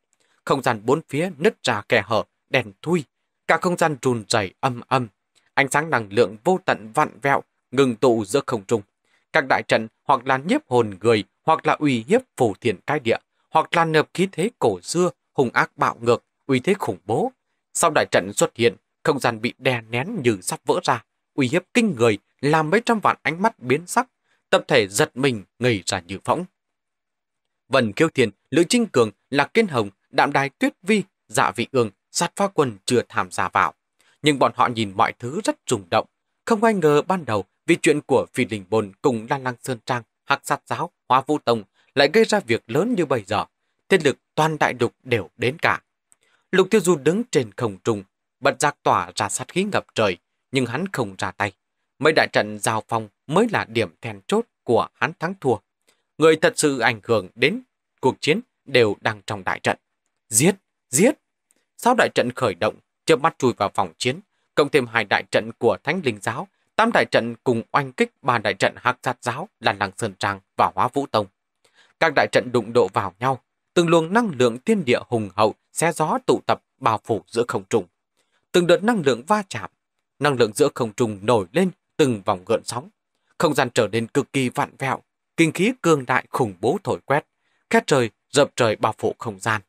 Không gian bốn phía nứt ra kẻ hở, đèn thui. Cả không gian run rẩy âm âm. Ánh sáng năng lượng vô tận vặn vẹo, ngừng tụ giữa không trung. Các đại trận hoặc là nhiếp hồn người, hoặc là uy hiếp phù thiền cai địa, hoặc là nợp khí thế cổ xưa, hùng ác bạo ngược, uy thế khủng bố. Sau đại trận xuất hiện, không gian bị đè nén như sắp vỡ ra, uy hiếp kinh người, làm mấy trăm vạn ánh mắt biến sắc, tập thể giật mình ngây ra như phỗng. vần Kiêu Thiền, Lữ Trinh Cường, Lạc Kiên Hồng, Đạm Đài Tuyết Vi, Dạ Vị Ương, Sát Phá Quân chưa tham gia vào. Nhưng bọn họ nhìn mọi thứ rất rùng động, không ai ngờ ban đầu vì chuyện của Phi Đình Bồn cùng lan Lăng Sơn Trang, Hạc Sát Giáo, Hóa Vũ Tông lại gây ra việc lớn như bây giờ. Thế lực toàn đại lục đều đến cả. Lục Tiêu Du đứng trên không trung, bật giác tỏa ra sát khí ngập trời, nhưng hắn không ra tay. Mấy đại trận giao phong mới là điểm then chốt của hắn thắng thua. Người thật sự ảnh hưởng đến cuộc chiến đều đang trong đại trận. Giết! Giết! Sau đại trận khởi động, chớp mắt chui vào phòng chiến, cộng thêm hai đại trận của Thánh Linh Giáo Tam đại trận cùng oanh kích ba đại trận hạc giạt giáo là làng Sơn Trang và Hóa Vũ Tông. Các đại trận đụng độ vào nhau, từng luồng năng lượng thiên địa hùng hậu xé gió tụ tập bao phủ giữa không trung. Từng đợt năng lượng va chạm, năng lượng giữa không trung nổi lên từng vòng gợn sóng. Không gian trở nên cực kỳ vạn vẹo, kinh khí cương đại khủng bố thổi quét, khét trời dập trời bao phủ không gian.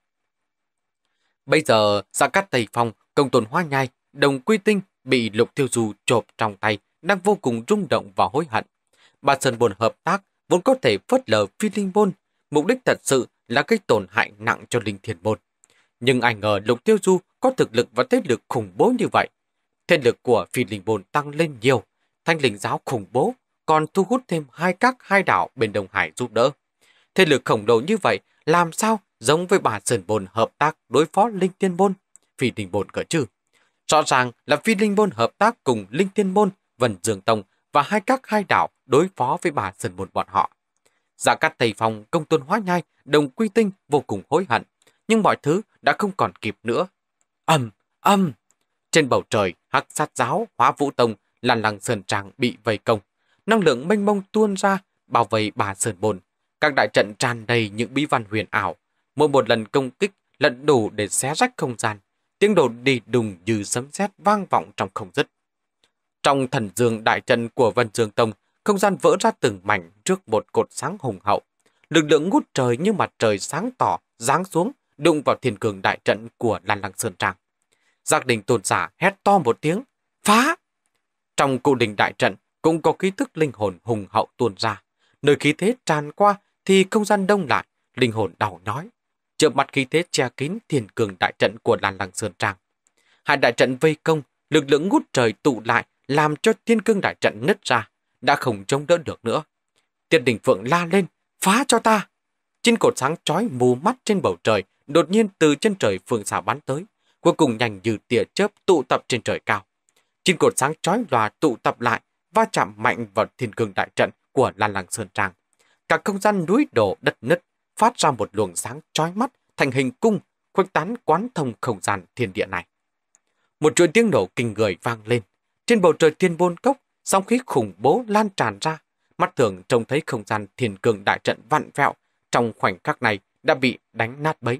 Bây giờ, Gia Cát Tây Phong, Công Tuần Hoa Nhai, Đồng Quy Tinh bị Lục Tiêu Du chộp trong tay, đang vô cùng rung động và hối hận. Bà Sơn buồn hợp tác vốn có thể phớt lờ phi linh môn, mục đích thật sự là gây tổn hại nặng cho linh thiền môn. Nhưng ai ngờ Lục Tiêu Du có thực lực và thế lực khủng bố như vậy. Thế lực của phi linh môn tăng lên nhiều, thanh linh giáo khủng bố, còn thu hút thêm hai các hai đảo bên Đông Hải giúp đỡ. Thế lực khổng lồ như vậy làm sao giống với bà Sơn Bồn hợp tác đối phó Linh Tiên Môn, Phi Linh Bồn cỡ chứ. Rõ ràng là Phi Linh Bồn hợp tác cùng Linh Tiên Môn Vân Dương Tông và hai các hai đảo đối phó với bà Sơn Môn bọn họ. Giả dạ cát Tây Phong, công tôn hóa nhai, đồng quy tinh vô cùng hối hận, nhưng mọi thứ đã không còn kịp nữa. Âm, âm! Trên bầu trời, hắc sát giáo, hóa vũ tông, làn làng sơn tràng bị vây công. Năng lượng mênh mông tuôn ra, bao vây bà Sơn bồn Các đại trận tràn đầy những bí văn huyền ảo. Mỗi một lần công kích lẫn đủ để xé rách không gian. Tiếng đồn đi đùng như sấm sét vang vọng trong không dứt. Trong thần dương đại trận của Vân Dương Tông, không gian vỡ ra từng mảnh trước một cột sáng hùng hậu. Lực lượng ngút trời như mặt trời sáng tỏ, giáng xuống, đụng vào thiền cường đại trận của Lan Lăng Sơn Trang. Giác đình tôn giả hét to một tiếng, phá! Trong cụ đình đại trận cũng có ký thức linh hồn hùng hậu tuôn ra. Nơi khí thế tràn qua thì không gian đông lại, linh hồn đào nói Trước mặt khí thế che kín thiền cường đại trận của Lan Lăng Sơn Trang. Hai đại trận vây công, lực lượng ngút trời tụ lại làm cho thiên cương đại trận nứt ra, đã không chống đỡ được nữa. Tiết đình phượng la lên, phá cho ta! Trên cột sáng chói mù mắt trên bầu trời, đột nhiên từ chân trời phượng xà bắn tới, cuối cùng nhanh như tia chớp tụ tập trên trời cao. Trên cột sáng chói lòa tụ tập lại, va chạm mạnh vào thiên cương đại trận của Lan Lăng Sơn Trang. Cả không gian núi đổ đất nứt, phát ra một luồng sáng chói mắt thành hình cung, khuếch tán quán thông không gian thiên địa này. Một chuỗi tiếng nổ kinh người vang lên, trên bầu trời thiên môn cốc, sóng khí khủng bố lan tràn ra. Mắt thường trông thấy không gian thiên cường đại trận vặn vẹo, trong khoảnh khắc này đã bị đánh nát bấy.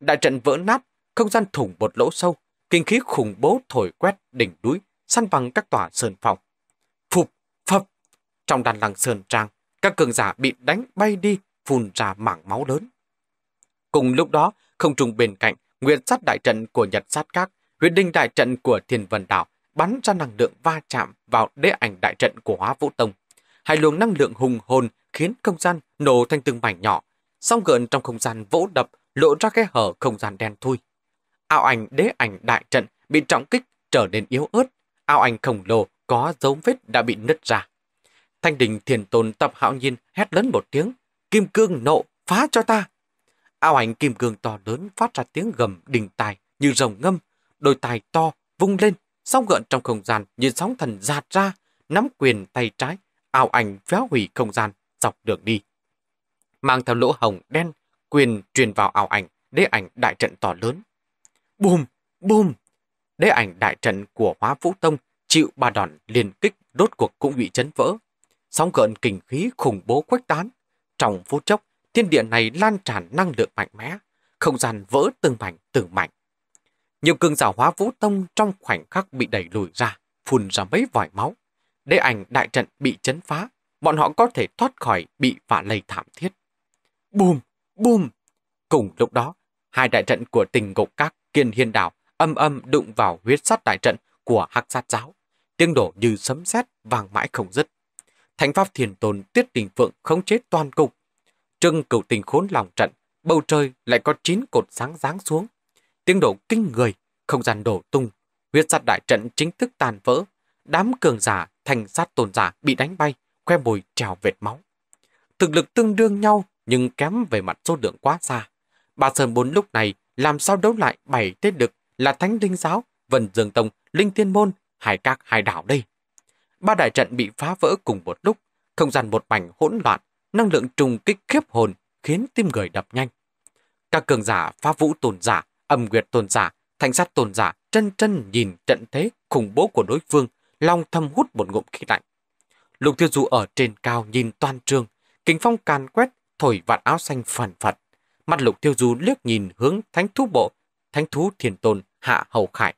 Đại trận vỡ nát, không gian thủng một lỗ sâu, kinh khí khủng bố thổi quét đỉnh núi, săn bằng các tòa sơn phòng. Phục, phập, trong đàn làng sơn trang, các cường giả bị đánh bay đi, phun ra mảng máu lớn. Cùng lúc đó, không trùng bên cạnh, nguyệt sát đại trận của Nhật sát các, huyết đinh đại trận của Thiên Vân Đảo bắn ra năng lượng va chạm vào đế ảnh đại trận của hóa vũ tông. Hai luồng năng lượng hùng hồn khiến không gian nổ thành từng mảnh nhỏ, song gợn trong không gian vỗ đập lộ ra cái hở không gian đen thui. Ảo ảnh đế ảnh đại trận bị trọng kích trở nên yếu ớt, ảo ảnh khổng lồ có dấu vết đã bị nứt ra. Thanh đình thiền tôn tập hạo nhiên hét lớn một tiếng, kim cương nộ phá cho ta. Ảo ảnh kim cương to lớn phát ra tiếng gầm đình tài như rồng ngâm, đôi tài to vung lên sóng gợn trong không gian như sóng thần giạt ra, nắm quyền tay trái, ảo ảnh phá hủy không gian dọc đường đi. Mang theo lỗ hồng đen, quyền truyền vào ảo ảnh, đế ảnh đại trận to lớn. Bùm, bùm, đế ảnh đại trận của hóa vũ tông chịu ba đòn liền kích đốt cuộc cũng bị chấn vỡ. Sóng gợn kinh khí khủng bố khuếch tán. Trong phút chốc, thiên địa này lan tràn năng lượng mạnh mẽ, không gian vỡ từng mảnh từng mảnh. Nhiều cường giả hóa vũ tông trong khoảnh khắc bị đẩy lùi ra, phun ra mấy vòi máu. để ảnh đại trận bị chấn phá, bọn họ có thể thoát khỏi bị vạ lây thảm thiết. Bùm, bùm! Cùng lúc đó, hai đại trận của tình ngục các kiên hiên đảo âm âm đụng vào huyết sát đại trận của hắc sát giáo. Tiếng đổ như sấm sét vang mãi không dứt. Thánh pháp thiền tồn tiết tình phượng khống chế toàn cục. Trưng cửu tình khốn lòng trận, bầu trời lại có chín cột sáng giáng xuống, tiếng độ kinh người, không gian đổ tung, huyết sát đại trận chính thức tàn vỡ, đám cường giả thành sát tồn giả bị đánh bay, khoe môi trào vệt máu. Thực lực tương đương nhau nhưng kém về mặt số lượng quá xa. Bà Sơn Bốn lúc này làm sao đấu lại bảy thế được là Thánh Linh Giáo, Vân Dương Tông, Linh Thiên Môn, Hải Các Hải Đảo đây. Ba đại trận bị phá vỡ cùng một lúc, không gian một mảnh hỗn loạn, năng lượng trùng kích khiếp hồn khiến tim người đập nhanh. Các cường giả phá vũ tồn giả Âm nguyệt tôn giả, thanh sát tôn giả chân chân nhìn trận thế khủng bố của đối phương, long thâm hút một ngụm khí lạnh. Lục tiêu Dù ở trên cao nhìn toàn trường, kính phong càn quét, thổi vạt áo xanh phản phật. Mặt lục tiêu du liếc nhìn hướng thánh thú bộ, thánh thú thiền tôn hạ hầu khải.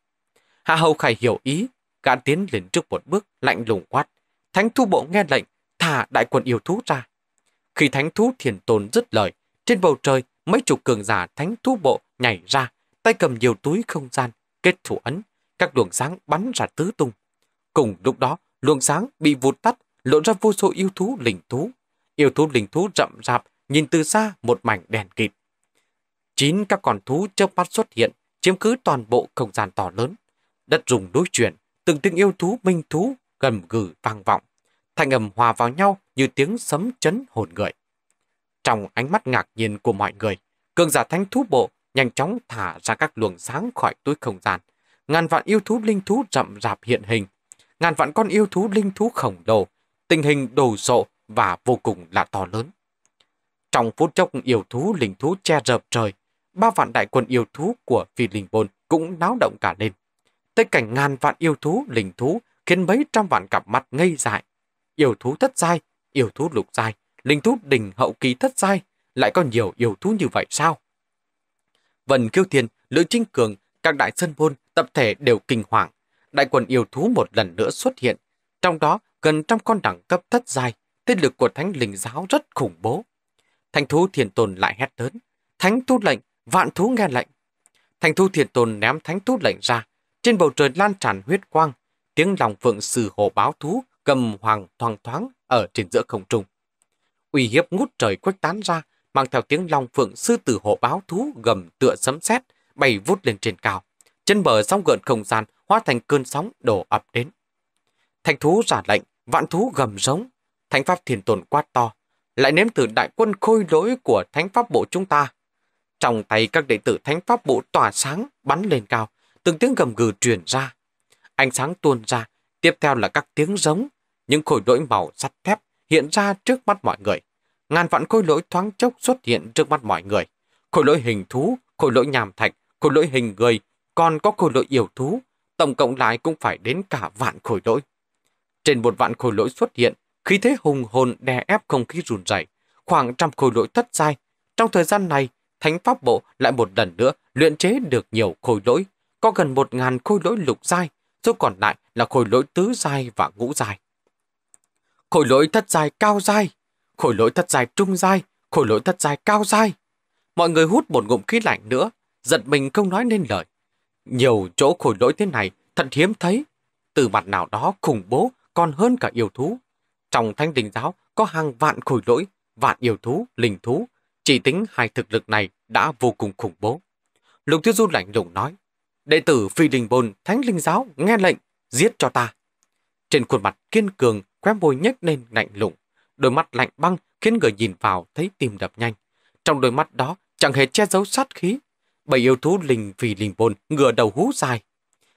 Hạ hầu khải hiểu ý, gã tiến lên trước một bước, lạnh lùng quát. Thánh thú bộ nghe lệnh, thả đại quân yêu thú ra. Khi thánh thú thiền tôn dứt lời, trên bầu trời mấy chục cường giả thánh thú bộ nhảy ra, tay cầm nhiều túi không gian, kết thủ ấn, các luồng sáng bắn ra tứ tung. Cùng lúc đó, luồng sáng bị vụt tắt, lộ ra vô số yêu thú linh thú. Yêu thú linh thú rậm rạp, nhìn từ xa một mảnh đèn kịt. Chín các con thú chớp mắt xuất hiện, chiếm cứ toàn bộ không gian to lớn. Đất dùng đối chuyển, từng tiếng yêu thú minh thú gầm gừ vang vọng, thanh ầm hòa vào nhau như tiếng sấm chấn hồn người. Trong ánh mắt ngạc nhiên của mọi người, cường giả thánh thú bộ nhanh chóng thả ra các luồng sáng khỏi túi không gian. Ngàn vạn yêu thú linh thú rậm rạp hiện hình, ngàn vạn con yêu thú linh thú khổng lồ, tình hình đồ sộ và vô cùng là to lớn. Trong phút chốc yêu thú linh thú che rợp trời, ba vạn đại quân yêu thú của phi linh bồn cũng náo động cả lên. Tới cảnh ngàn vạn yêu thú linh thú khiến mấy trăm vạn cặp mắt ngây dại. Yêu thú thất giai, yêu thú lục giai, linh thú đỉnh hậu kỳ thất giai, lại có nhiều yêu thú như vậy sao? Vân Kiêu Thiên, Lữ Trinh Cường, các đại sân môn, tập thể đều kinh hoàng. Đại quần yêu thú một lần nữa xuất hiện. Trong đó, gần trăm con đẳng cấp thất giai, tên lực của thánh linh giáo rất khủng bố. Thành thú thiền tồn lại hét lớn. Thánh tu lệnh, vạn thú nghe lệnh. Thành thú thiền tồn ném thánh tu lệnh ra. Trên bầu trời lan tràn huyết quang, tiếng lòng phượng sư hồ báo thú cầm hoàng thoang thoáng ở trên giữa không trung. Uy hiếp ngút trời quách tán ra, mang theo tiếng long phượng sư tử hộ báo thú gầm tựa sấm sét bay vút lên trên cao. Chân bờ sóng gợn không gian hóa thành cơn sóng đổ ập đến. Thành thú giả lệnh, vạn thú gầm giống. Thánh pháp thiền tồn quát to, lại nếm từ đại quân khôi lỗi của thánh pháp bộ chúng ta. Trong tay các đệ tử thánh pháp bộ tỏa sáng bắn lên cao, từng tiếng gầm gừ truyền ra. Ánh sáng tuôn ra, tiếp theo là các tiếng giống, những khối lỗi màu sắt thép hiện ra trước mắt mọi người ngàn vạn khối lỗi thoáng chốc xuất hiện trước mắt mọi người. Khối lỗi hình thú, khối lỗi nhàm thạch, khối lỗi hình người, còn có khối lỗi yêu thú, tổng cộng lại cũng phải đến cả vạn khối lỗi. Trên một vạn khối lỗi xuất hiện, khí thế hùng hồn đè ép không khí run rẩy, khoảng trăm khối lỗi thất sai. Trong thời gian này, Thánh Pháp Bộ lại một lần nữa luyện chế được nhiều khối lỗi, có gần một ngàn khối lỗi lục sai, số còn lại là khối lỗi tứ sai và ngũ sai. Khối lỗi thất sai cao sai khối lỗi thất dài trung dai, khối lỗi thất dài cao dai. Mọi người hút một ngụm khí lạnh nữa, giật mình không nói nên lời. Nhiều chỗ khối lỗi thế này thật hiếm thấy. Từ mặt nào đó khủng bố còn hơn cả yêu thú. Trong thanh đình giáo có hàng vạn khối lỗi, vạn yêu thú, linh thú. Chỉ tính hai thực lực này đã vô cùng khủng bố. Lục Tiêu Du lạnh lùng nói, đệ tử phi đình bồn thánh linh giáo nghe lệnh, giết cho ta. Trên khuôn mặt kiên cường, khóe môi nhếch lên lạnh lùng đôi mắt lạnh băng khiến người nhìn vào thấy tim đập nhanh. Trong đôi mắt đó chẳng hề che giấu sát khí. Bảy yêu thú linh vì linh bồn ngửa đầu hú dài.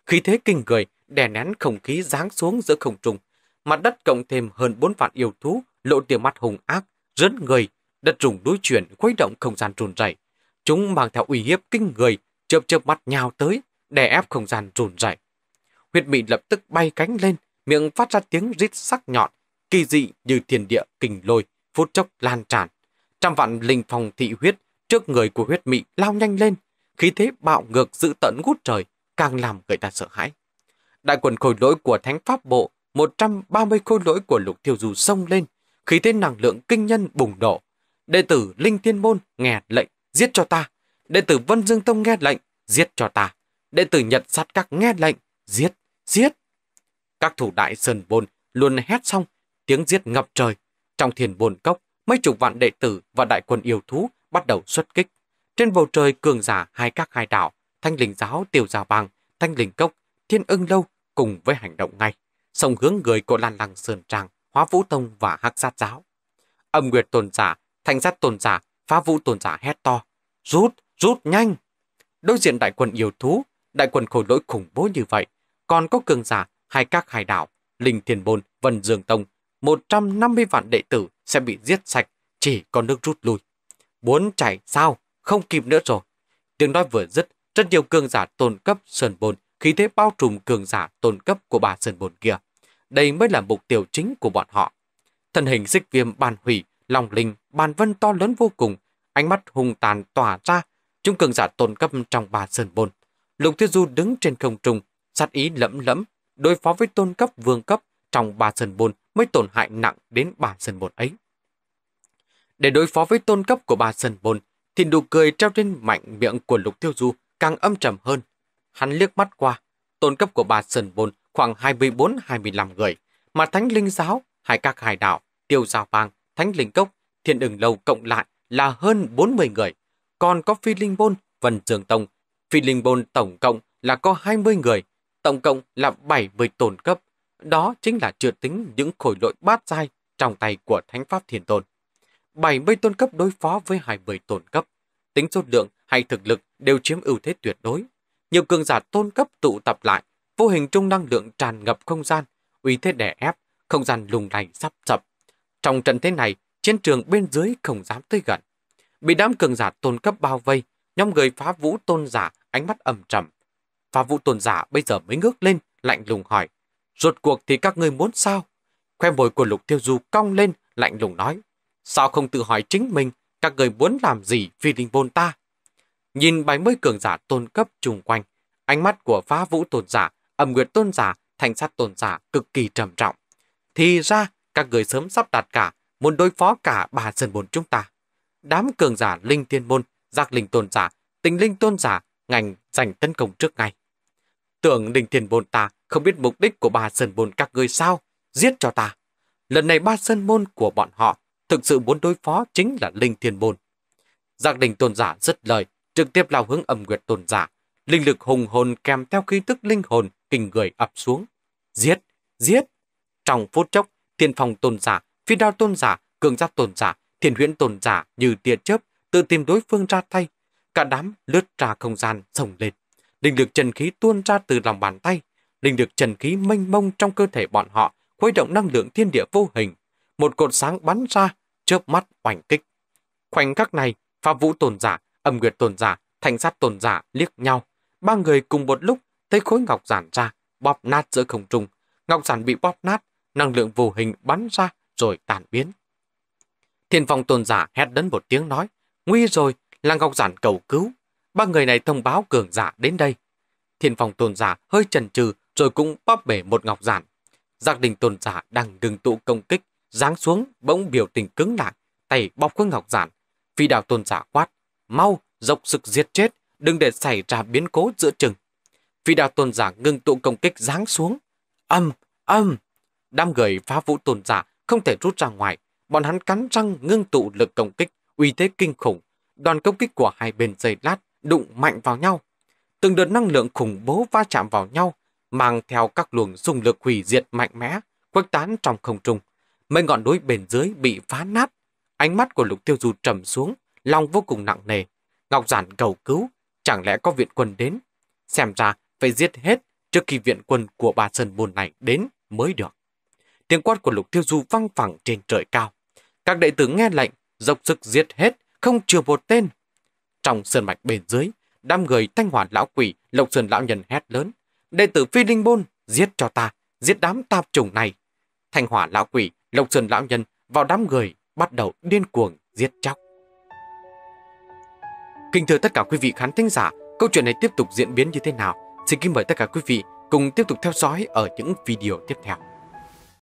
Khí thế kinh người đè nén không khí giáng xuống giữa không trung. Mặt đất cộng thêm hơn bốn vạn yêu thú lộ tia mắt hùng ác, rớt người, đất rùng đối chuyển khuấy động không gian run rẩy. Chúng mang theo uy hiếp kinh người, chớp chớp mắt nhào tới, đè ép không gian run rẩy. huyệt mị lập tức bay cánh lên, miệng phát ra tiếng rít sắc nhọn, kỳ dị như thiên địa kình lôi, phút chốc lan tràn. Trăm vạn linh phong thị huyết trước người của huyết mị lao nhanh lên, khí thế bạo ngược dữ tận gút trời, càng làm người ta sợ hãi. Đại quần khôi lỗi của Thánh Pháp Bộ, 130 khôi lỗi của Lục Tiêu dù sông lên, khí thế năng lượng kinh nhân bùng nổ. Đệ tử Linh Thiên Môn nghe lệnh, giết cho ta. Đệ tử Vân Dương Tông nghe lệnh, giết cho ta. Đệ tử Nhật Sát Các nghe lệnh, giết, giết. Các thủ đại sơn bồn luôn hét xong, tiếng giết ngập trời. Trong thiền bồn cốc, mấy chục vạn đệ tử và đại quân yêu thú bắt đầu xuất kích. Trên bầu trời cường giả hai các hai đảo, thanh linh giáo tiêu gia vàng, thanh linh cốc, thiên ưng lâu cùng với hành động ngay, sông hướng người của Lan Lăng Sơn Trang, Hóa Vũ Tông và Hắc Sát Giáo. Âm Nguyệt Tôn giả, Thanh Sát Tôn giả, Phá Vũ Tôn giả hét to, rút, rút nhanh. Đối diện đại quân yêu thú, đại quân khổ lỗi khủng bố như vậy, còn có cường giả hai các hai đảo, Linh Thiền Bồn, Vân Dương Tông 150 vạn đệ tử sẽ bị giết sạch, chỉ còn nước rút lui. Muốn chạy sao, không kịp nữa rồi. Tiếng nói vừa dứt, rất nhiều cường giả tôn cấp Sơn Bồn, khí thế bao trùm cường giả tôn cấp của bà Sơn Bồn kia. Đây mới là mục tiêu chính của bọn họ. Thân hình xích viêm bàn hủy, lòng linh, bàn vân to lớn vô cùng, ánh mắt hung tàn tỏa ra, chúng cường giả tôn cấp trong bà Sơn Bồn. Lục Thiết Du đứng trên không trung, sát ý lẫm lẫm, đối phó với tôn cấp vương cấp trong ba sân môn mới tổn hại nặng đến ba sân môn ấy. Để đối phó với tôn cấp của ba sân môn, thì nụ cười treo trên mạnh miệng của Lục Tiêu Du càng âm trầm hơn. Hắn liếc mắt qua, tôn cấp của ba sân môn khoảng 24-25 người, mà thánh linh giáo, hải các hải đảo, tiêu giao bang, thánh linh cốc, thiên đường lâu cộng lại là hơn 40 người. Còn có phi linh môn, vần trường tông, phi linh môn tổng cộng là có 20 người, tổng cộng là 70 tôn cấp, đó chính là chưa tính những khối lỗi bát dai trong tay của Thánh Pháp Thiền Tôn. 70 tôn cấp đối phó với 20 tôn cấp. Tính số lượng hay thực lực đều chiếm ưu thế tuyệt đối. Nhiều cường giả tôn cấp tụ tập lại, vô hình trung năng lượng tràn ngập không gian, uy thế đè ép, không gian lùng lầy sắp sập. Trong trận thế này, chiến trường bên dưới không dám tới gần. Bị đám cường giả tôn cấp bao vây, nhóm người phá vũ tôn giả ánh mắt ẩm trầm. Phá vũ tôn giả bây giờ mới ngước lên, lạnh lùng hỏi. Rốt cuộc thì các ngươi muốn sao? Khoe môi của Lục Tiêu Du cong lên, lạnh lùng nói. Sao không tự hỏi chính mình, các người muốn làm gì phi linh bôn ta? Nhìn bảy mới cường giả tôn cấp chung quanh, ánh mắt của phá vũ tôn giả, âm nguyệt tôn giả, thành sát tôn giả cực kỳ trầm trọng. Thì ra, các người sớm sắp đặt cả, muốn đối phó cả bà dân bồn chúng ta. Đám cường giả linh thiên môn, giác linh tôn giả, tình linh tôn giả, ngành giành tấn công trước ngay. Tưởng đình thiền bồn ta không biết mục đích của ba sơn môn các ngươi sao, giết cho ta. Lần này ba sơn môn của bọn họ thực sự muốn đối phó chính là linh thiền môn. Giặc đình tôn giả rất lời, trực tiếp lao hướng âm nguyệt tôn giả. Linh lực hùng hồn kèm theo khí tức linh hồn kinh người ập xuống. Giết, giết. Trong phút chốc, thiên phòng tôn giả, phi đao tôn giả, cường giáp tôn giả, thiên huyễn tôn giả như tia chớp tự tìm đối phương ra tay. Cả đám lướt ra không gian rồng lên. Linh lực trần khí tuôn ra từ lòng bàn tay, linh lực trần khí mênh mông trong cơ thể bọn họ, khuấy động năng lượng thiên địa vô hình. Một cột sáng bắn ra, chớp mắt oanh kích. Khoảnh khắc này, Pháp Vũ tồn giả, Âm Nguyệt tồn giả, Thành Sát tồn giả liếc nhau, ba người cùng một lúc thấy khối ngọc giản ra, bóp nát giữa không trung. Ngọc giản bị bóp nát, năng lượng vô hình bắn ra rồi tàn biến. Thiên phong tồn giả hét đến một tiếng nói, nguy rồi, là ngọc giản cầu cứu ba người này thông báo cường giả đến đây. Thiên phòng tôn giả hơi chần chừ rồi cũng bóp bể một ngọc giản. Giác đình tôn giả đang ngừng tụ công kích, giáng xuống bỗng biểu tình cứng lại, tay bóp khuếch ngọc giản. Phi đào tôn giả quát, mau, dọc sực giết chết, đừng để xảy ra biến cố giữa chừng. Phi đào tôn giả ngừng tụ công kích giáng xuống. Âm, âm, đam gửi phá vũ tôn giả không thể rút ra ngoài. Bọn hắn cắn răng ngưng tụ lực công kích, uy thế kinh khủng. Đoàn công kích của hai bên giây lát đụng mạnh vào nhau. Từng đợt năng lượng khủng bố va chạm vào nhau, mang theo các luồng xung lực hủy diệt mạnh mẽ, khuếch tán trong không trung. Mấy ngọn núi bền dưới bị phá nát, ánh mắt của lục tiêu du trầm xuống, lòng vô cùng nặng nề. Ngọc Giản cầu cứu, chẳng lẽ có viện quân đến? Xem ra phải giết hết trước khi viện quân của bà Sơn Môn này đến mới được. Tiếng quát của lục tiêu du văng phẳng trên trời cao. Các đệ tử nghe lệnh, dốc sức giết hết, không chừa một tên trong sơn mạch bên dưới, đám người thanh hoàn lão quỷ, lộc sơn lão nhân hét lớn. Đệ tử phi linh bôn giết cho ta, giết đám tạp trùng này. Thanh hỏa lão quỷ, lộc sơn lão nhân vào đám người bắt đầu điên cuồng giết chóc. Kính thưa tất cả quý vị khán thính giả, câu chuyện này tiếp tục diễn biến như thế nào? Xin kính mời tất cả quý vị cùng tiếp tục theo dõi ở những video tiếp theo.